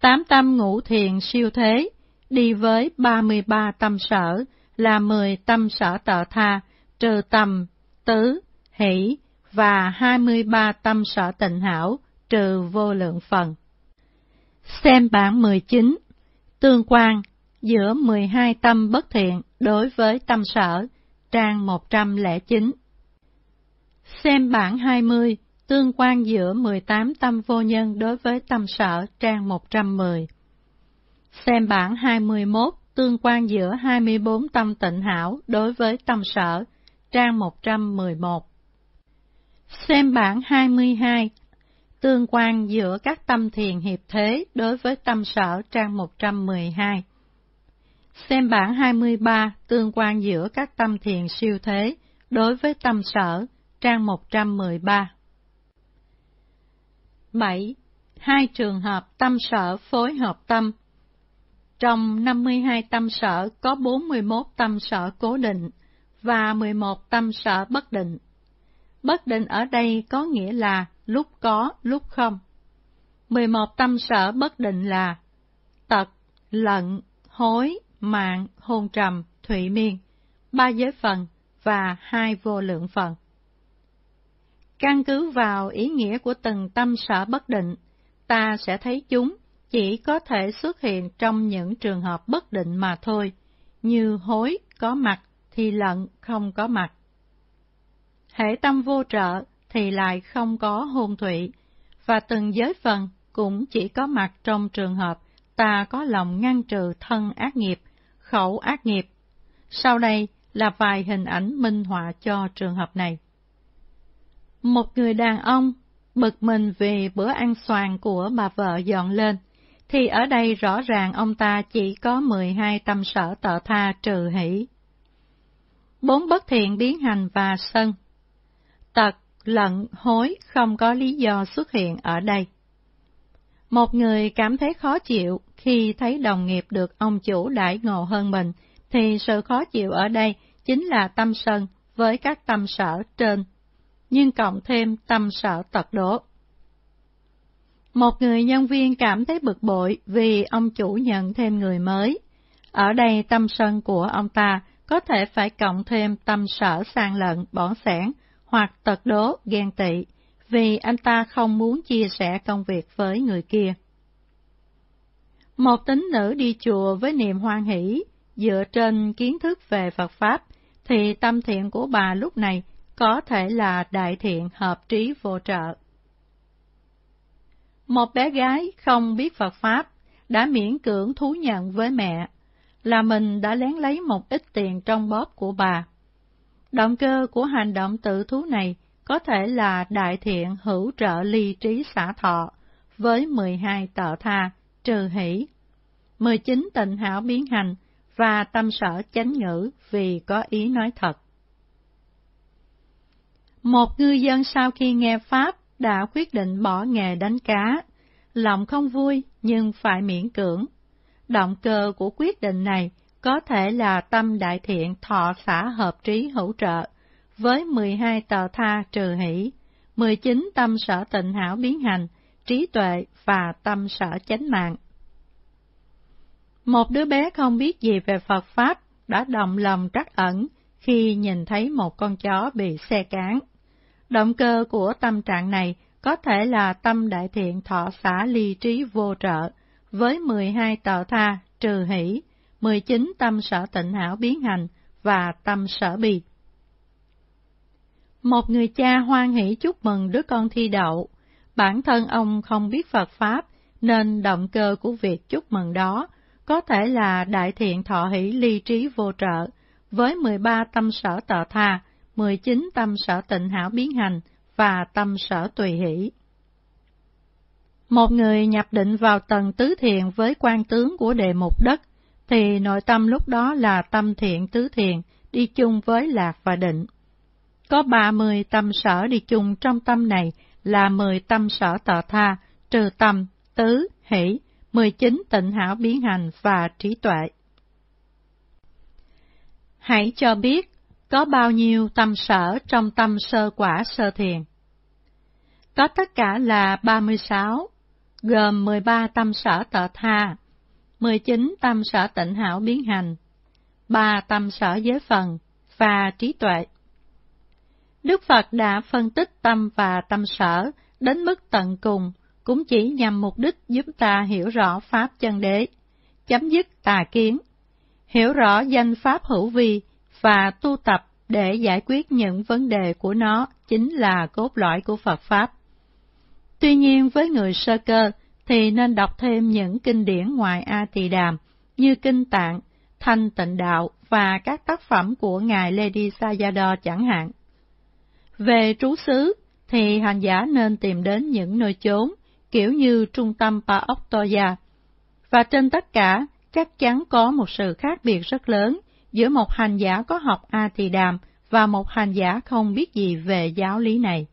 Speaker 1: Tám tâm ngũ thiền siêu thế, đi với 33 tâm sở, là 10 tâm sở tợ tha, trừ tầm, tứ, hỷ, và 23 tâm sở tịnh hảo, trừ vô lượng phần. Xem bản 19 Tương quan giữa 12 tâm bất thiện đối với tâm sở, trang 109 Xem bản 20, tương quan giữa 18 tâm vô nhân đối với tâm sở trang 110. Xem bản 21, tương quan giữa 24 tâm tịnh hảo đối với tâm sở trang 111. Xem bản 22, tương quan giữa các tâm thiền hiệp thế đối với tâm sở trang 112. Xem bản 23, tương quan giữa các tâm thiền siêu thế đối với tâm sở trang 113. 7. Hai trường hợp tâm sở phối hợp tâm Trong 52 tâm sở có 41 tâm sở cố định và 11 tâm sở bất định. Bất định ở đây có nghĩa là lúc có, lúc không. 11 tâm sở bất định là tật, lận, hối, mạng, hôn trầm, thụy miên, ba giới phần và hai vô lượng phần. Căn cứ vào ý nghĩa của từng tâm sở bất định, ta sẽ thấy chúng chỉ có thể xuất hiện trong những trường hợp bất định mà thôi, như hối có mặt thì lận không có mặt. Hệ tâm vô trợ thì lại không có hôn thụy, và từng giới phần cũng chỉ có mặt trong trường hợp ta có lòng ngăn trừ thân ác nghiệp, khẩu ác nghiệp. Sau đây là vài hình ảnh minh họa cho trường hợp này. Một người đàn ông bực mình vì bữa ăn soàn của bà vợ dọn lên, thì ở đây rõ ràng ông ta chỉ có 12 tâm sở tợ tha trừ hỷ. Bốn bất thiện biến hành và sân. Tật, lận, hối không có lý do xuất hiện ở đây. Một người cảm thấy khó chịu khi thấy đồng nghiệp được ông chủ đãi ngộ hơn mình, thì sự khó chịu ở đây chính là tâm sân với các tâm sở trên nhưng cộng thêm tâm sở tật đổ. Một người nhân viên cảm thấy bực bội vì ông chủ nhận thêm người mới. Ở đây tâm sân của ông ta có thể phải cộng thêm tâm sở sang lận, bỏn sẻn hoặc tật đố, ghen tị, vì anh ta không muốn chia sẻ công việc với người kia. Một tín nữ đi chùa với niềm hoan hỷ, dựa trên kiến thức về Phật Pháp, thì tâm thiện của bà lúc này có thể là đại thiện hợp trí vô trợ. Một bé gái không biết Phật Pháp đã miễn cưỡng thú nhận với mẹ là mình đã lén lấy một ít tiền trong bóp của bà. Động cơ của hành động tự thú này có thể là đại thiện hữu trợ ly trí xả thọ với 12 tợ tha, trừ hỷ, 19 tình hảo biến hành và tâm sở chánh ngữ vì có ý nói thật. Một ngư dân sau khi nghe Pháp đã quyết định bỏ nghề đánh cá. Lòng không vui nhưng phải miễn cưỡng. Động cơ của quyết định này có thể là tâm đại thiện thọ xã hợp trí hỗ trợ, với 12 tờ tha trừ hỷ, 19 tâm sở tịnh hảo biến hành, trí tuệ và tâm sở chánh mạng. Một đứa bé không biết gì về Phật Pháp đã động lòng trắc ẩn khi nhìn thấy một con chó bị xe cán. Động cơ của tâm trạng này có thể là tâm đại thiện thọ xã ly trí vô trợ, với 12 tờ tha trừ hỷ, 19 tâm sở tịnh hảo biến hành và tâm sở bi. Một người cha hoan hỷ chúc mừng đứa con thi đậu. Bản thân ông không biết Phật Pháp, nên động cơ của việc chúc mừng đó có thể là đại thiện thọ hỷ ly trí vô trợ, với 13 tâm sở tờ tha, 19 tâm sở tịnh hảo biến hành và tâm sở tùy hỷ. Một người nhập định vào tầng tứ thiện với quan tướng của đề mục đất, thì nội tâm lúc đó là tâm thiện tứ thiện, đi chung với lạc và định. Có 30 tâm sở đi chung trong tâm này là 10 tâm sở tọ tha, trừ tâm, tứ, hỷ, 19 tịnh hảo biến hành và trí tuệ. Hãy cho biết có bao nhiêu tâm sở trong tâm sơ quả sơ thiền? Có tất cả là 36, gồm 13 tâm sở tợ tha, 19 tâm sở tịnh hảo biến hành, 3 tâm sở giới phần và trí tuệ. Đức Phật đã phân tích tâm và tâm sở đến mức tận cùng, cũng chỉ nhằm mục đích giúp ta hiểu rõ Pháp chân đế, chấm dứt tà kiến, hiểu rõ danh Pháp hữu vi, và tu tập để giải quyết những vấn đề của nó chính là cốt lõi của Phật Pháp. Tuy nhiên với người sơ cơ thì nên đọc thêm những kinh điển ngoài A Tỳ Đàm như Kinh Tạng, Thanh Tịnh Đạo và các tác phẩm của Ngài Lady Sayadaw chẳng hạn. Về trú xứ thì hành giả nên tìm đến những nơi chốn kiểu như trung tâm Pa-ốc Paoktoya. Và trên tất cả chắc chắn có một sự khác biệt rất lớn giữa một hành giả có học A Tỳ Đàm và một hành giả không biết gì về giáo lý này.